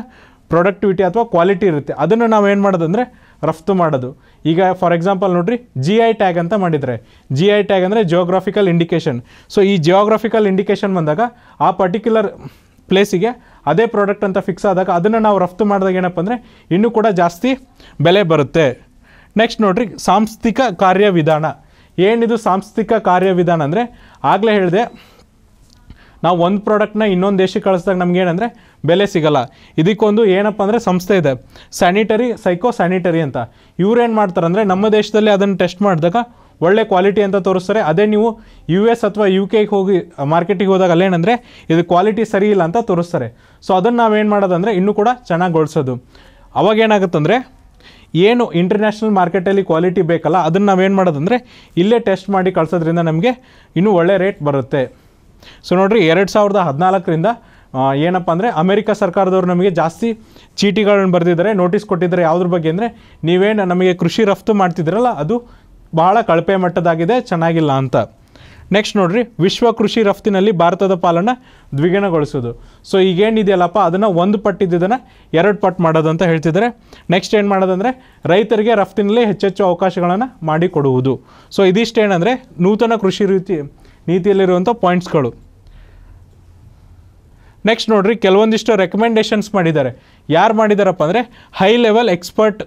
ಪ್ರೊಡಕ್ಟಿವಿಟಿ ಅಥವಾ ಕ್ವಾಲಿಟಿ ಇರುತ್ತೆ ಅದನ್ನು ನಾವು ಏನು ಮಾಡೋದು ಅಂದರೆ ರಫ್ತು ಮಾಡೋದು ಈಗ ಫಾರ್ ಎಕ್ಸಾಂಪಲ್ ನೋಡಿರಿ ಜಿ ಐ ಟ್ಯಾಗ್ ಅಂತ ಮಾಡಿದರೆ ಜಿ ಐ ಟ್ಯಾಗ್ ಅಂದರೆ ಜಿಯೋಗ್ರಾಫಿಕಲ್ ಇಂಡಿಕೇಷನ್ ಸೊ ಈ ಜಿಯೋಗ್ರಾಫಿಕಲ್ ಇಂಡಿಕೇಷನ್ ಬಂದಾಗ ಆ ಪರ್ಟಿಕ್ಯುಲರ್ ಪ್ಲೇಸಿಗೆ ಅದೇ ಪ್ರಾಡಕ್ಟ್ ಅಂತ ಫಿಕ್ಸ್ ಆದಾಗ ಅದನ್ನು ನಾವು ರಫ್ತು ಮಾಡಿದಾಗ ಏನಪ್ಪ ಅಂದರೆ ಇನ್ನೂ ಕೂಡ ಜಾಸ್ತಿ ಬೆಲೆ ಬರುತ್ತೆ ನೆಕ್ಸ್ಟ್ ನೋಡಿರಿ ಸಾಂಸ್ಥಿಕ ಕಾರ್ಯವಿಧಾನ ಏನಿದು ಸಾಂಸ್ಥಿಕ ಕಾರ್ಯವಿಧಾನ ಅಂದರೆ ಆಗಲೇ ಹೇಳಿದೆ ನಾವು ಒಂದು ಪ್ರಾಡಕ್ಟ್ನ ಇನ್ನೊಂದು ದೇಶಕ್ಕೆ ಕಳಿಸಿದಾಗ ನಮ್ಗೆ ಏನಂದರೆ ಬೆಲೆ ಸಿಗಲ್ಲ ಇದಕ್ಕೊಂದು ಏನಪ್ಪ ಅಂದರೆ ಸಂಸ್ಥೆ ಇದೆ ಸ್ಯಾನಿಟರಿ ಸೈಕೋ ಸ್ಯಾನಿಟರಿ ಅಂತ ಇವ್ರೇನು ಮಾಡ್ತಾರೆ ಅಂದರೆ ನಮ್ಮ ದೇಶದಲ್ಲಿ ಅದನ್ನು ಟೆಸ್ಟ್ ಮಾಡಿದಾಗ ಒಳ್ಳೆ ಕ್ವಾಲಿಟಿ ಅಂತ ತೋರಿಸ್ತಾರೆ ಅದೇ ನೀವು ಯು ಎಸ್ ಅಥವಾ ಯು ಕೆಗೆ ಹೋಗಿ ಮಾರ್ಕೆಟಿಗೆ ಹೋದಾಗ ಅಲ್ಲೇನಂದರೆ ಇದು ಕ್ವಾಲಿಟಿ ಸರಿ ಇಲ್ಲ ಅಂತ ತೋರಿಸ್ತಾರೆ ಸೊ ಅದನ್ನು ನಾವೇನು ಮಾಡೋದಂದರೆ ಇನ್ನೂ ಕೂಡ ಗೊಳಿಸೋದು ಅವಾಗೇನಾಗುತ್ತಂದರೆ ಏನು ಇಂಟರ್ನ್ಯಾಷನಲ್ ಮಾರ್ಕೆಟಲ್ಲಿ ಕ್ವಾಲಿಟಿ ಬೇಕಲ್ಲ ಅದನ್ನು ನಾವೇನು ಮಾಡೋದಂದರೆ ಇಲ್ಲೇ ಟೆಸ್ಟ್ ಮಾಡಿ ಕಳಿಸೋದ್ರಿಂದ ನಮಗೆ ಇನ್ನೂ ಒಳ್ಳೆ ರೇಟ್ ಬರುತ್ತೆ ಸೊ ನೋಡಿರಿ ಎರಡು ಸಾವಿರದ ಹದಿನಾಲ್ಕರಿಂದ ಏನಪ್ಪ ಅಂದರೆ ಅಮೆರಿಕ ಸರ್ಕಾರದವರು ನಮಗೆ ಜಾಸ್ತಿ ಚೀಟಿಗಳನ್ನು ಬರೆದಿದ್ದಾರೆ ನೋಟಿಸ್ ಕೊಟ್ಟಿದ್ದಾರೆ ಯಾವುದ್ರ ಬಗ್ಗೆ ಅಂದರೆ ನೀವೇನು ನಮಗೆ ಕೃಷಿ ರಫ್ತು ಮಾಡ್ತಿದ್ದೀರಲ್ಲ ಅದು ಭಾಳ ಕಳಪೆ ಮಟ್ಟದಾಗಿದೆ ಚೆನ್ನಾಗಿಲ್ಲ ಅಂತ ನೆಕ್ಸ್ಟ್ ನೋಡ್ರಿ ವಿಶ್ವ ಕೃಷಿ ರಫ್ತಿನಲ್ಲಿ ಭಾರತದ ಪಾಲನ್ನು ದ್ವಿಗುಣಗೊಳಿಸೋದು ಸೊ ಈಗೇನಿದೆಯಲ್ಲಪ್ಪ ಅದನ್ನು ಒಂದು ಪಟ್ಟಿದ್ದನ್ನು ಎರಡು ಪಟ್ಟು ಮಾಡೋದು ಅಂತ ಹೇಳ್ತಿದ್ದಾರೆ ನೆಕ್ಸ್ಟ್ ಏನು ಮಾಡೋದಂದರೆ ರೈತರಿಗೆ ರಫ್ತಿನಲ್ಲಿ ಹೆಚ್ಚೆಚ್ಚು ಅವಕಾಶಗಳನ್ನು ಮಾಡಿಕೊಡುವುದು ಸೊ ಏನಂದರೆ ನೂತನ ಕೃಷಿ ರೀತಿ ನೀತಿಯಲ್ಲಿರುವಂಥ ಪಾಯಿಂಟ್ಸ್ಗಳು ನೆಕ್ಸ್ಟ್ ನೋಡ್ರಿ ಕೆಲವೊಂದಿಷ್ಟು ರೆಕಮೆಂಡೇಷನ್ಸ್ ಮಾಡಿದ್ದಾರೆ ಯಾರು ಮಾಡಿದಾರಪ್ಪ ಅಂದರೆ ಹೈ ಲೆವೆಲ್ ಎಕ್ಸ್ಪರ್ಟ್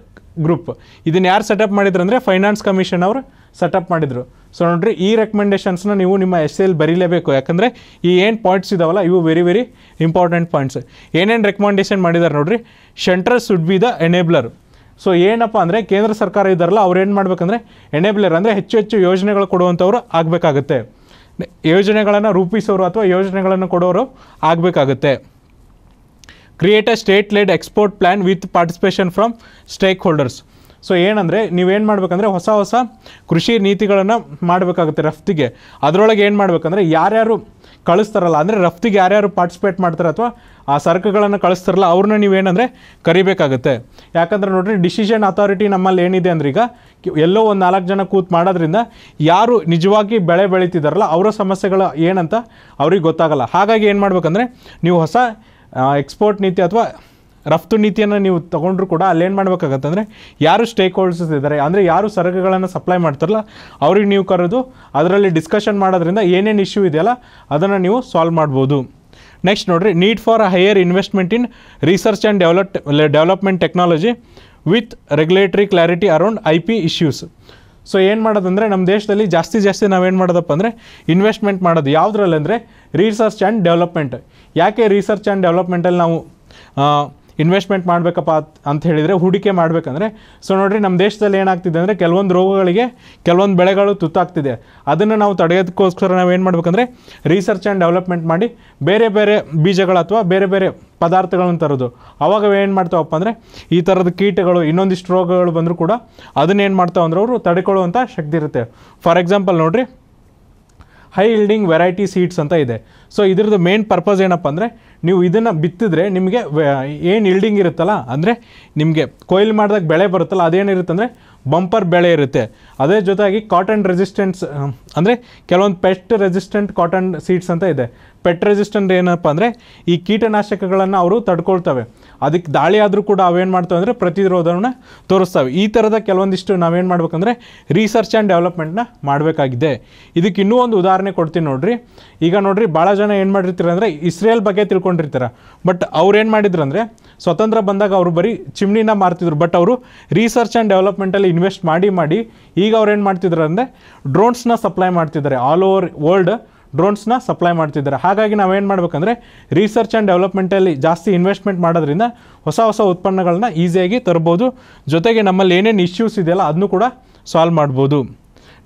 ಗ್ರೂಪ್ ಇದನ್ನು ಯಾರು ಸೆಟಪ್ ಮಾಡಿದ್ರು ಅಂದರೆ ಫೈನಾನ್ಸ್ ಕಮಿಷನ್ ಅವರು ಸೆಟಪ್ ಮಾಡಿದರು ಸೊ ನೋಡ್ರಿ ಈ ರೆಕಮೆಂಡೇಶನ್ಸ್ನ ನೀವು ನಿಮ್ಮ ಎಸ್ ಎಲ್ ಬರೀಲೇಬೇಕು ಯಾಕಂದರೆ ಈ ಏನು ಪಾಯಿಂಟ್ಸ್ ಇದಾವಲ್ಲ ಇವು ವೆರಿ ವೆರಿ ಇಂಪಾರ್ಟೆಂಟ್ ಪಾಯಿಂಟ್ಸ್ ಏನೇನು ರೆಕಮೆಂಡೇಷನ್ ಮಾಡಿದ್ದಾರೆ ನೋಡ್ರಿ central should be the enabler so ಏನಪ್ಪ ಅಂದರೆ ಕೇಂದ್ರ ಸರ್ಕಾರ ಇದ್ದಾರಲ್ಲ ಅವ್ರು ಏನು ಮಾಡಬೇಕಂದ್ರೆ ಎನೇಬ್ಲರ್ ಅಂದರೆ ಹೆಚ್ಚು ಹೆಚ್ಚು ಯೋಜನೆಗಳು ಕೊಡುವಂಥವ್ರು ಆಗಬೇಕಾಗುತ್ತೆ ಯೋಜನೆಗಳನ್ನು ರೂಪಿಸೋರು ಅಥವಾ ಯೋಜನೆಗಳನ್ನು ಕೊಡೋರು ಆಗಬೇಕಾಗುತ್ತೆ create a state led export plan with participation from stakeholders so ಏನಂದರೆ ನೀವೇನು ಮಾಡಬೇಕಂದ್ರೆ ಹೊಸ ಹೊಸ ಕೃಷಿ ನೀತಿಗಳನ್ನು ಮಾಡಬೇಕಾಗುತ್ತೆ ರಫ್ತಿಗೆ ಅದರೊಳಗೆ ಏನು ಮಾಡಬೇಕಂದ್ರೆ ಯಾರ್ಯಾರು ಕಳಿಸ್ತಾರಲ್ಲ ಅಂದರೆ ರಫ್ತಿಗೆ ಯಾರ್ಯಾರು ಪಾರ್ಟಿಸಿಪೇಟ್ ಮಾಡ್ತಾರೆ ಅಥವಾ ಆ ಸರಕುಗಳನ್ನು ಕಳಿಸ್ತಾರಲ್ಲ ಅವ್ರನ್ನ ನೀವೇನಂದರೆ ಕರಿಬೇಕಾಗುತ್ತೆ ಯಾಕಂದ್ರೆ ನೋಡಿರಿ ಡಿಸಿಷನ್ ಅಥಾರಿಟಿ ನಮ್ಮಲ್ಲಿ ಏನಿದೆ ಅಂದ್ರೆ ಈಗ ಎಲ್ಲೋ ಒಂದು ನಾಲ್ಕು ಜನ ಕೂತ್ ಮಾಡೋದ್ರಿಂದ ಯಾರು ನಿಜವಾಗಿ ಬೆಳೆ ಬೆಳೀತಿದ್ದಾರಲ್ಲ ಅವರ ಸಮಸ್ಯೆಗಳು ಏನಂತ ಅವ್ರಿಗೆ ಗೊತ್ತಾಗಲ್ಲ ಹಾಗಾಗಿ ಏನು ಮಾಡಬೇಕಂದ್ರೆ ನೀವು ಹೊಸ ಎಕ್ಸ್ಪೋರ್ಟ್ ನೀತಿ ಅಥವಾ ರಫ್ತು ನೀತಿಯನ್ನು ನೀವು ತೊಗೊಂಡ್ರು ಕೂಡ ಅಲ್ಲೇನು ಮಾಡಬೇಕಾಗತ್ತಂದರೆ ಯಾರು ಸ್ಟೇಕ್ ಹೋಲ್ಡರ್ಸ್ ಇದ್ದಾರೆ ಅಂದರೆ ಯಾರು ಸರಕುಗಳನ್ನು ಸಪ್ಲೈ ಮಾಡ್ತಾರಲ್ಲ ಅವ್ರಿಗೆ ನೀವು ಕರೆದು ಅದರಲ್ಲಿ ಡಿಸ್ಕಷನ್ ಮಾಡೋದ್ರಿಂದ ಏನೇನು ಇಶ್ಯೂ ಇದೆಯಲ್ಲ ಅದನ್ನು ನೀವು ಸಾಲ್ವ್ ಮಾಡ್ಬೋದು ನೆಕ್ಸ್ಟ್ ನೋಡಿರಿ need for a higher investment in research and develop development technology with regulatory clarity around I P issues so ಏನು ಮಾಡೋದಂದರೆ ನಮ್ಮ ದೇಶದಲ್ಲಿ ಜಾಸ್ತಿ ಜಾಸ್ತಿ ನಾವೇನು ಮಾಡೋದಪ್ಪ ಅಂದರೆ ಇನ್ವೆಸ್ಟ್ಮೆಂಟ್ ಮಾಡೋದು ಯಾವುದ್ರಲ್ಲಿ ಅಂದರೆ ರಿಸರ್ಚ್ ಆ್ಯಂಡ್ ಡೆವಲಪ್ಮೆಂಟ್ ಯಾಕೆ ರಿಸರ್ಚ್ ಆ್ಯಂಡ್ ಡೆವಲಪ್ಮೆಂಟಲ್ಲಿ ನಾವು ಇನ್ವೆಸ್ಟ್ಮೆಂಟ್ ಮಾಡಬೇಕಪ್ಪ ಅಂತ ಹೇಳಿದರೆ ಹೂಡಿಕೆ ಮಾಡಬೇಕಂದ್ರೆ ಸೊ ನೋಡಿರಿ ನಮ್ಮ ದೇಶದಲ್ಲಿ ಏನಾಗ್ತಿದೆ ಅಂದರೆ ಕೆಲವೊಂದು ರೋಗಗಳಿಗೆ ಕೆಲವೊಂದು ಬೆಳೆಗಳು ತುತ್ತಾಗ್ತಿದೆ ಅದನ್ನು ನಾವು ತಡೆಯೋದಕ್ಕೋಸ್ಕರ ನಾವು ಏನು ಮಾಡಬೇಕಂದ್ರೆ ರಿಸರ್ಚ್ ಆ್ಯಂಡ್ ಡೆವಲಪ್ಮೆಂಟ್ ಮಾಡಿ ಬೇರೆ ಬೇರೆ ಬೀಜಗಳು ಅಥವಾ ಬೇರೆ ಬೇರೆ ಪದಾರ್ಥಗಳನ್ನು ತರೋದು ಅವಾಗ ಏನು ಮಾಡ್ತಾವಪ್ಪ ಅಂದರೆ ಈ ಥರದ ಕೀಟಗಳು ಇನ್ನೊಂದಿಷ್ಟು ರೋಗಗಳು ಬಂದರೂ ಕೂಡ ಅದನ್ನೇನು ಮಾಡ್ತಾವಂದ್ರೆ ಅವರು ತಡೆಕೊಳ್ಳುವಂಥ ಶಕ್ತಿ ಇರುತ್ತೆ ಫಾರ್ ಎಕ್ಸಾಂಪಲ್ ನೋಡಿರಿ ಹೈ ಇಲ್ಡಿಂಗ್ ವೆರೈಟಿ ಸೀಡ್ಸ್ ಅಂತ ಇದೆ ಸೊ ಇದ್ರದ್ದು ಮೇನ್ ಪರ್ಪಸ್ ಏನಪ್ಪ ಅಂದರೆ ನೀವು ಇದನ್ನು ಬಿತ್ತಿದ್ರೆ ನಿಮಗೆ ಏನು ಇಲ್ಡಿಂಗ್ ಇರುತ್ತಲ್ಲ ಅಂದರೆ ನಿಮಗೆ ಕೊಯ್ಲು ಮಾಡಿದಾಗ ಬೆಳೆ ಬರುತ್ತಲ್ಲ ಅಂದರೆ ಬಂಪರ್ ಬೆಳೆ ಇರುತ್ತೆ ಅದೇ ಜೊತೆಗೆ ಕಾಟನ್ ರೆಸಿಸ್ಟೆನ್ಸ್ ಅಂದರೆ ಕೆಲವೊಂದು ಪೆಸ್ಟ್ ರೆಸಿಸ್ಟೆಂಟ್ ಕಾಟನ್ ಸೀಡ್ಸ್ ಅಂತ ಇದೆ ಪೆಟ್ ರೆಸಿಸ್ಟೆಂಟ್ ಏನಪ್ಪ ಅಂದರೆ ಈ ಕೀಟನಾಶಕಗಳನ್ನು ಅವರು ತಡ್ಕೊಳ್ತವೆ ಅದಕ್ಕೆ ದಾಳಿ ಆದರೂ ಕೂಡ ಅವೇನು ಮಾಡ್ತವೆ ಅಂದರೆ ಪ್ರತಿರೋಧವನ್ನು ತೋರಿಸ್ತವೆ ಈ ಥರದ ಕೆಲವೊಂದಿಷ್ಟು ನಾವೇನು ಮಾಡ್ಬೇಕಂದ್ರೆ ರಿಸರ್ಚ್ ಆ್ಯಂಡ್ ಡೆವಲಪ್ಮೆಂಟ್ನ ಮಾಡಬೇಕಾಗಿದೆ ಇದಕ್ಕೆ ಇನ್ನೂ ಒಂದು ಉದಾಹರಣೆ ಕೊಡ್ತೀನಿ ನೋಡಿರಿ ಈಗ ನೋಡಿರಿ ಭಾಳ ಜನ ಏನು ಮಾಡಿರ್ತಾರೆ ಅಂದರೆ ಇಸ್ರೇಲ್ ಬಗ್ಗೆ ತಿಳ್ಕೊಂಡಿರ್ತಾರೆ ಬಟ್ ಅವ್ರು ಏನು ಮಾಡಿದ್ರು ಅಂದರೆ ಸ್ವತಂತ್ರ ಬಂದಾಗ ಅವರು ಬರೀ ಚಿಮ್ನಿನ ಮಾರ್ತಿದ್ರು ಬಟ್ ಅವರು ರಿಸರ್ಚ್ ಆ್ಯಂಡ್ ಡೆವಲಪ್ಮೆಂಟಲ್ಲಿ ಇನ್ವೆಸ್ಟ್ ಮಾಡಿ ಮಾಡಿ ಈಗ ಅವ್ರು ಏನು ಮಾಡ್ತಿದ್ರು ಅಂದರೆ ಡ್ರೋನ್ಸ್ನ ಸಪ್ಲೈ ಮಾಡ್ತಿದ್ದಾರೆ ಆಲ್ ಓವರ್ ವರ್ಲ್ಡ್ ಡ್ರೋನ್ಸ್ನ ಸಪ್ಲೈ ಮಾಡ್ತಿದ್ದಾರೆ ಹಾಗಾಗಿ ನಾವೇನು ಮಾಡಬೇಕಂದ್ರೆ ರಿಸರ್ಚ್ ಆ್ಯಂಡ್ ಡೆವಲಪ್ಮೆಂಟಲ್ಲಿ ಜಾಸ್ತಿ ಇನ್ವೆಸ್ಟ್ಮೆಂಟ್ ಮಾಡೋದ್ರಿಂದ ಹೊಸ ಹೊಸ ಉತ್ಪನ್ನಗಳನ್ನ ಈಸಿಯಾಗಿ ತರ್ಬೋದು ಜೊತೆಗೆ ನಮ್ಮಲ್ಲಿ ಏನೇನು ಇಶ್ಯೂಸ್ ಇದೆಯಲ್ಲ ಅದನ್ನು ಕೂಡ ಸಾಲ್ವ್ ಮಾಡ್ಬೋದು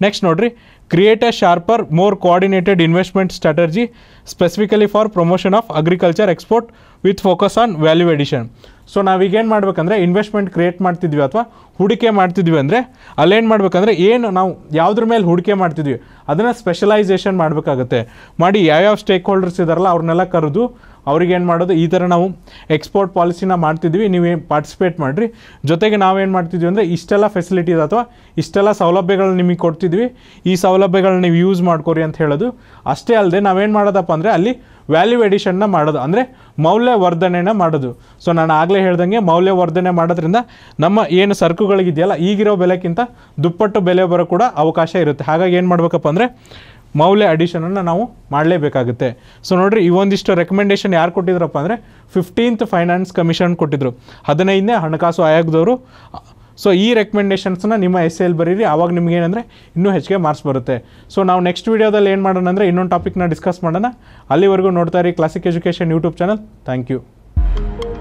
ನೆಕ್ಸ್ಟ್ ನೋಡಿರಿ create a sharper more coordinated investment strategy specifically for promotion of agriculture export with focus on value addition so ನಾವೀಗೇನು ಮಾಡಬೇಕಂದ್ರೆ ಇನ್ವೆಸ್ಟ್ಮೆಂಟ್ ಕ್ರಿಯೇಟ್ ಮಾಡ್ತಿದ್ವಿ ಅಥವಾ ಹೂಡಿಕೆ ಮಾಡ್ತಿದ್ವಿ ಅಂದರೆ ಅಲ್ಲೇನು ಮಾಡಬೇಕಂದ್ರೆ ಏನು ನಾವು ಯಾವುದ್ರ ಮೇಲೆ ಹೂಡಿಕೆ ಮಾಡ್ತಿದ್ವಿ ಅದನ್ನು ಸ್ಪೆಷಲೈಸೇಷನ್ ಮಾಡಬೇಕಾಗತ್ತೆ ಮಾಡಿ ಯಾವ್ಯಾವ ಸ್ಟೇಕ್ ಹೋಲ್ಡರ್ಸ್ ಇದ್ದಾರಲ್ಲ ಅವ್ರನ್ನೆಲ್ಲ ಕರೆದು ಅವ್ರಿಗೇನು ಮಾಡೋದು ಈ ಥರ ನಾವು ಎಕ್ಸ್ಪೋರ್ಟ್ ಪಾಲಿಸಿನ ಮಾಡ್ತಿದ್ವಿ ನೀವು ಪಾರ್ಟಿಸಿಪೇಟ್ ಮಾಡಿರಿ ಜೊತೆಗೆ ನಾವೇನು ಮಾಡ್ತಿದ್ವಿ ಅಂದರೆ ಇಷ್ಟೆಲ್ಲ ಫೆಸಿಲಿಟೀಸ್ ಅಥವಾ ಇಷ್ಟೆಲ್ಲ ಸೌಲಭ್ಯಗಳನ್ನ ನಿಮಗೆ ಕೊಡ್ತಿದ್ವಿ ಈ ಸೌಲಭ್ಯಗಳನ್ನ ನೀವು ಯೂಸ್ ಮಾಡ್ಕೊರಿ ಅಂತ ಹೇಳೋದು ಅಷ್ಟೇ ಅಲ್ಲದೆ ನಾವೇನು ಮಾಡೋದಪ್ಪ ಅಂದರೆ ಅಲ್ಲಿ ವ್ಯಾಲ್ಯೂ ಎಡಿಷನ್ನ ಮಾಡೋದು ಅಂದರೆ ಮೌಲ್ಯವರ್ಧನೆಯನ್ನು ಮಾಡೋದು ಸೊ ನಾನು ಆಗಲೇ ಹೇಳ್ದಂಗೆ ಮೌಲ್ಯವರ್ಧನೆ ಮಾಡೋದ್ರಿಂದ ನಮ್ಮ ಏನು ಸರಕುಗಳಿಗಿದೆಯಲ್ಲ ಈಗಿರೋ ಬೆಲೆಕ್ಕಿಂತ ದುಪ್ಪಟ್ಟು ಬೆಲೆ ಬರೋ ಕೂಡ ಅವಕಾಶ ಇರುತ್ತೆ ಹಾಗಾಗಿ ಏನು ಮಾಡಬೇಕಪ್ಪ ಅಂದರೆ ಮೌಲ್ಯ ಅಡಿಷನನ್ನು ನಾವು ಮಾಡಲೇಬೇಕಾಗುತ್ತೆ ಸೊ ನೋಡಿರಿ ಈ ಒಂದಿಷ್ಟು ರೆಕಮೆಂಡೇಷನ್ ಯಾರು ಕೊಟ್ಟಿದ್ರಪ್ಪ ಅಂದರೆ ಫಿಫ್ಟೀನ್ತ್ ಫೈನಾನ್ಸ್ ಕಮಿಷನ್ ಕೊಟ್ಟಿದ್ದರು ಹದಿನೈದನೇ ಹಣಕಾಸು ಆಯೋಗದವರು ಸೊ ಈ ರೆಕಮೆಂಡೇಷನ್ಸ್ನ ನಿಮ್ಮ ಎಸ್ ಎಲ್ ಬರೀರಿ ಆವಾಗ ನಿಮ್ಗೆ ಇನ್ನೂ ಹೆಚ್ಚಿಗೆ ಮಾರ್ಕ್ಸ್ ಬರುತ್ತೆ ಸೊ ನಾವು ನೆಕ್ಸ್ಟ್ ವೀಡಿಯೋದಲ್ಲಿ ಏನು ಮಾಡೋಣ ಅಂದರೆ ಇನ್ನೊಂದು ಟಾಪಿಕ್ನ ಡಿಸ್ಕಸ್ ಮಾಡೋಣ ಅಲ್ಲಿವರೆಗೂ ನೋಡ್ತಾ ಇರಿ classic education YouTube channel thank you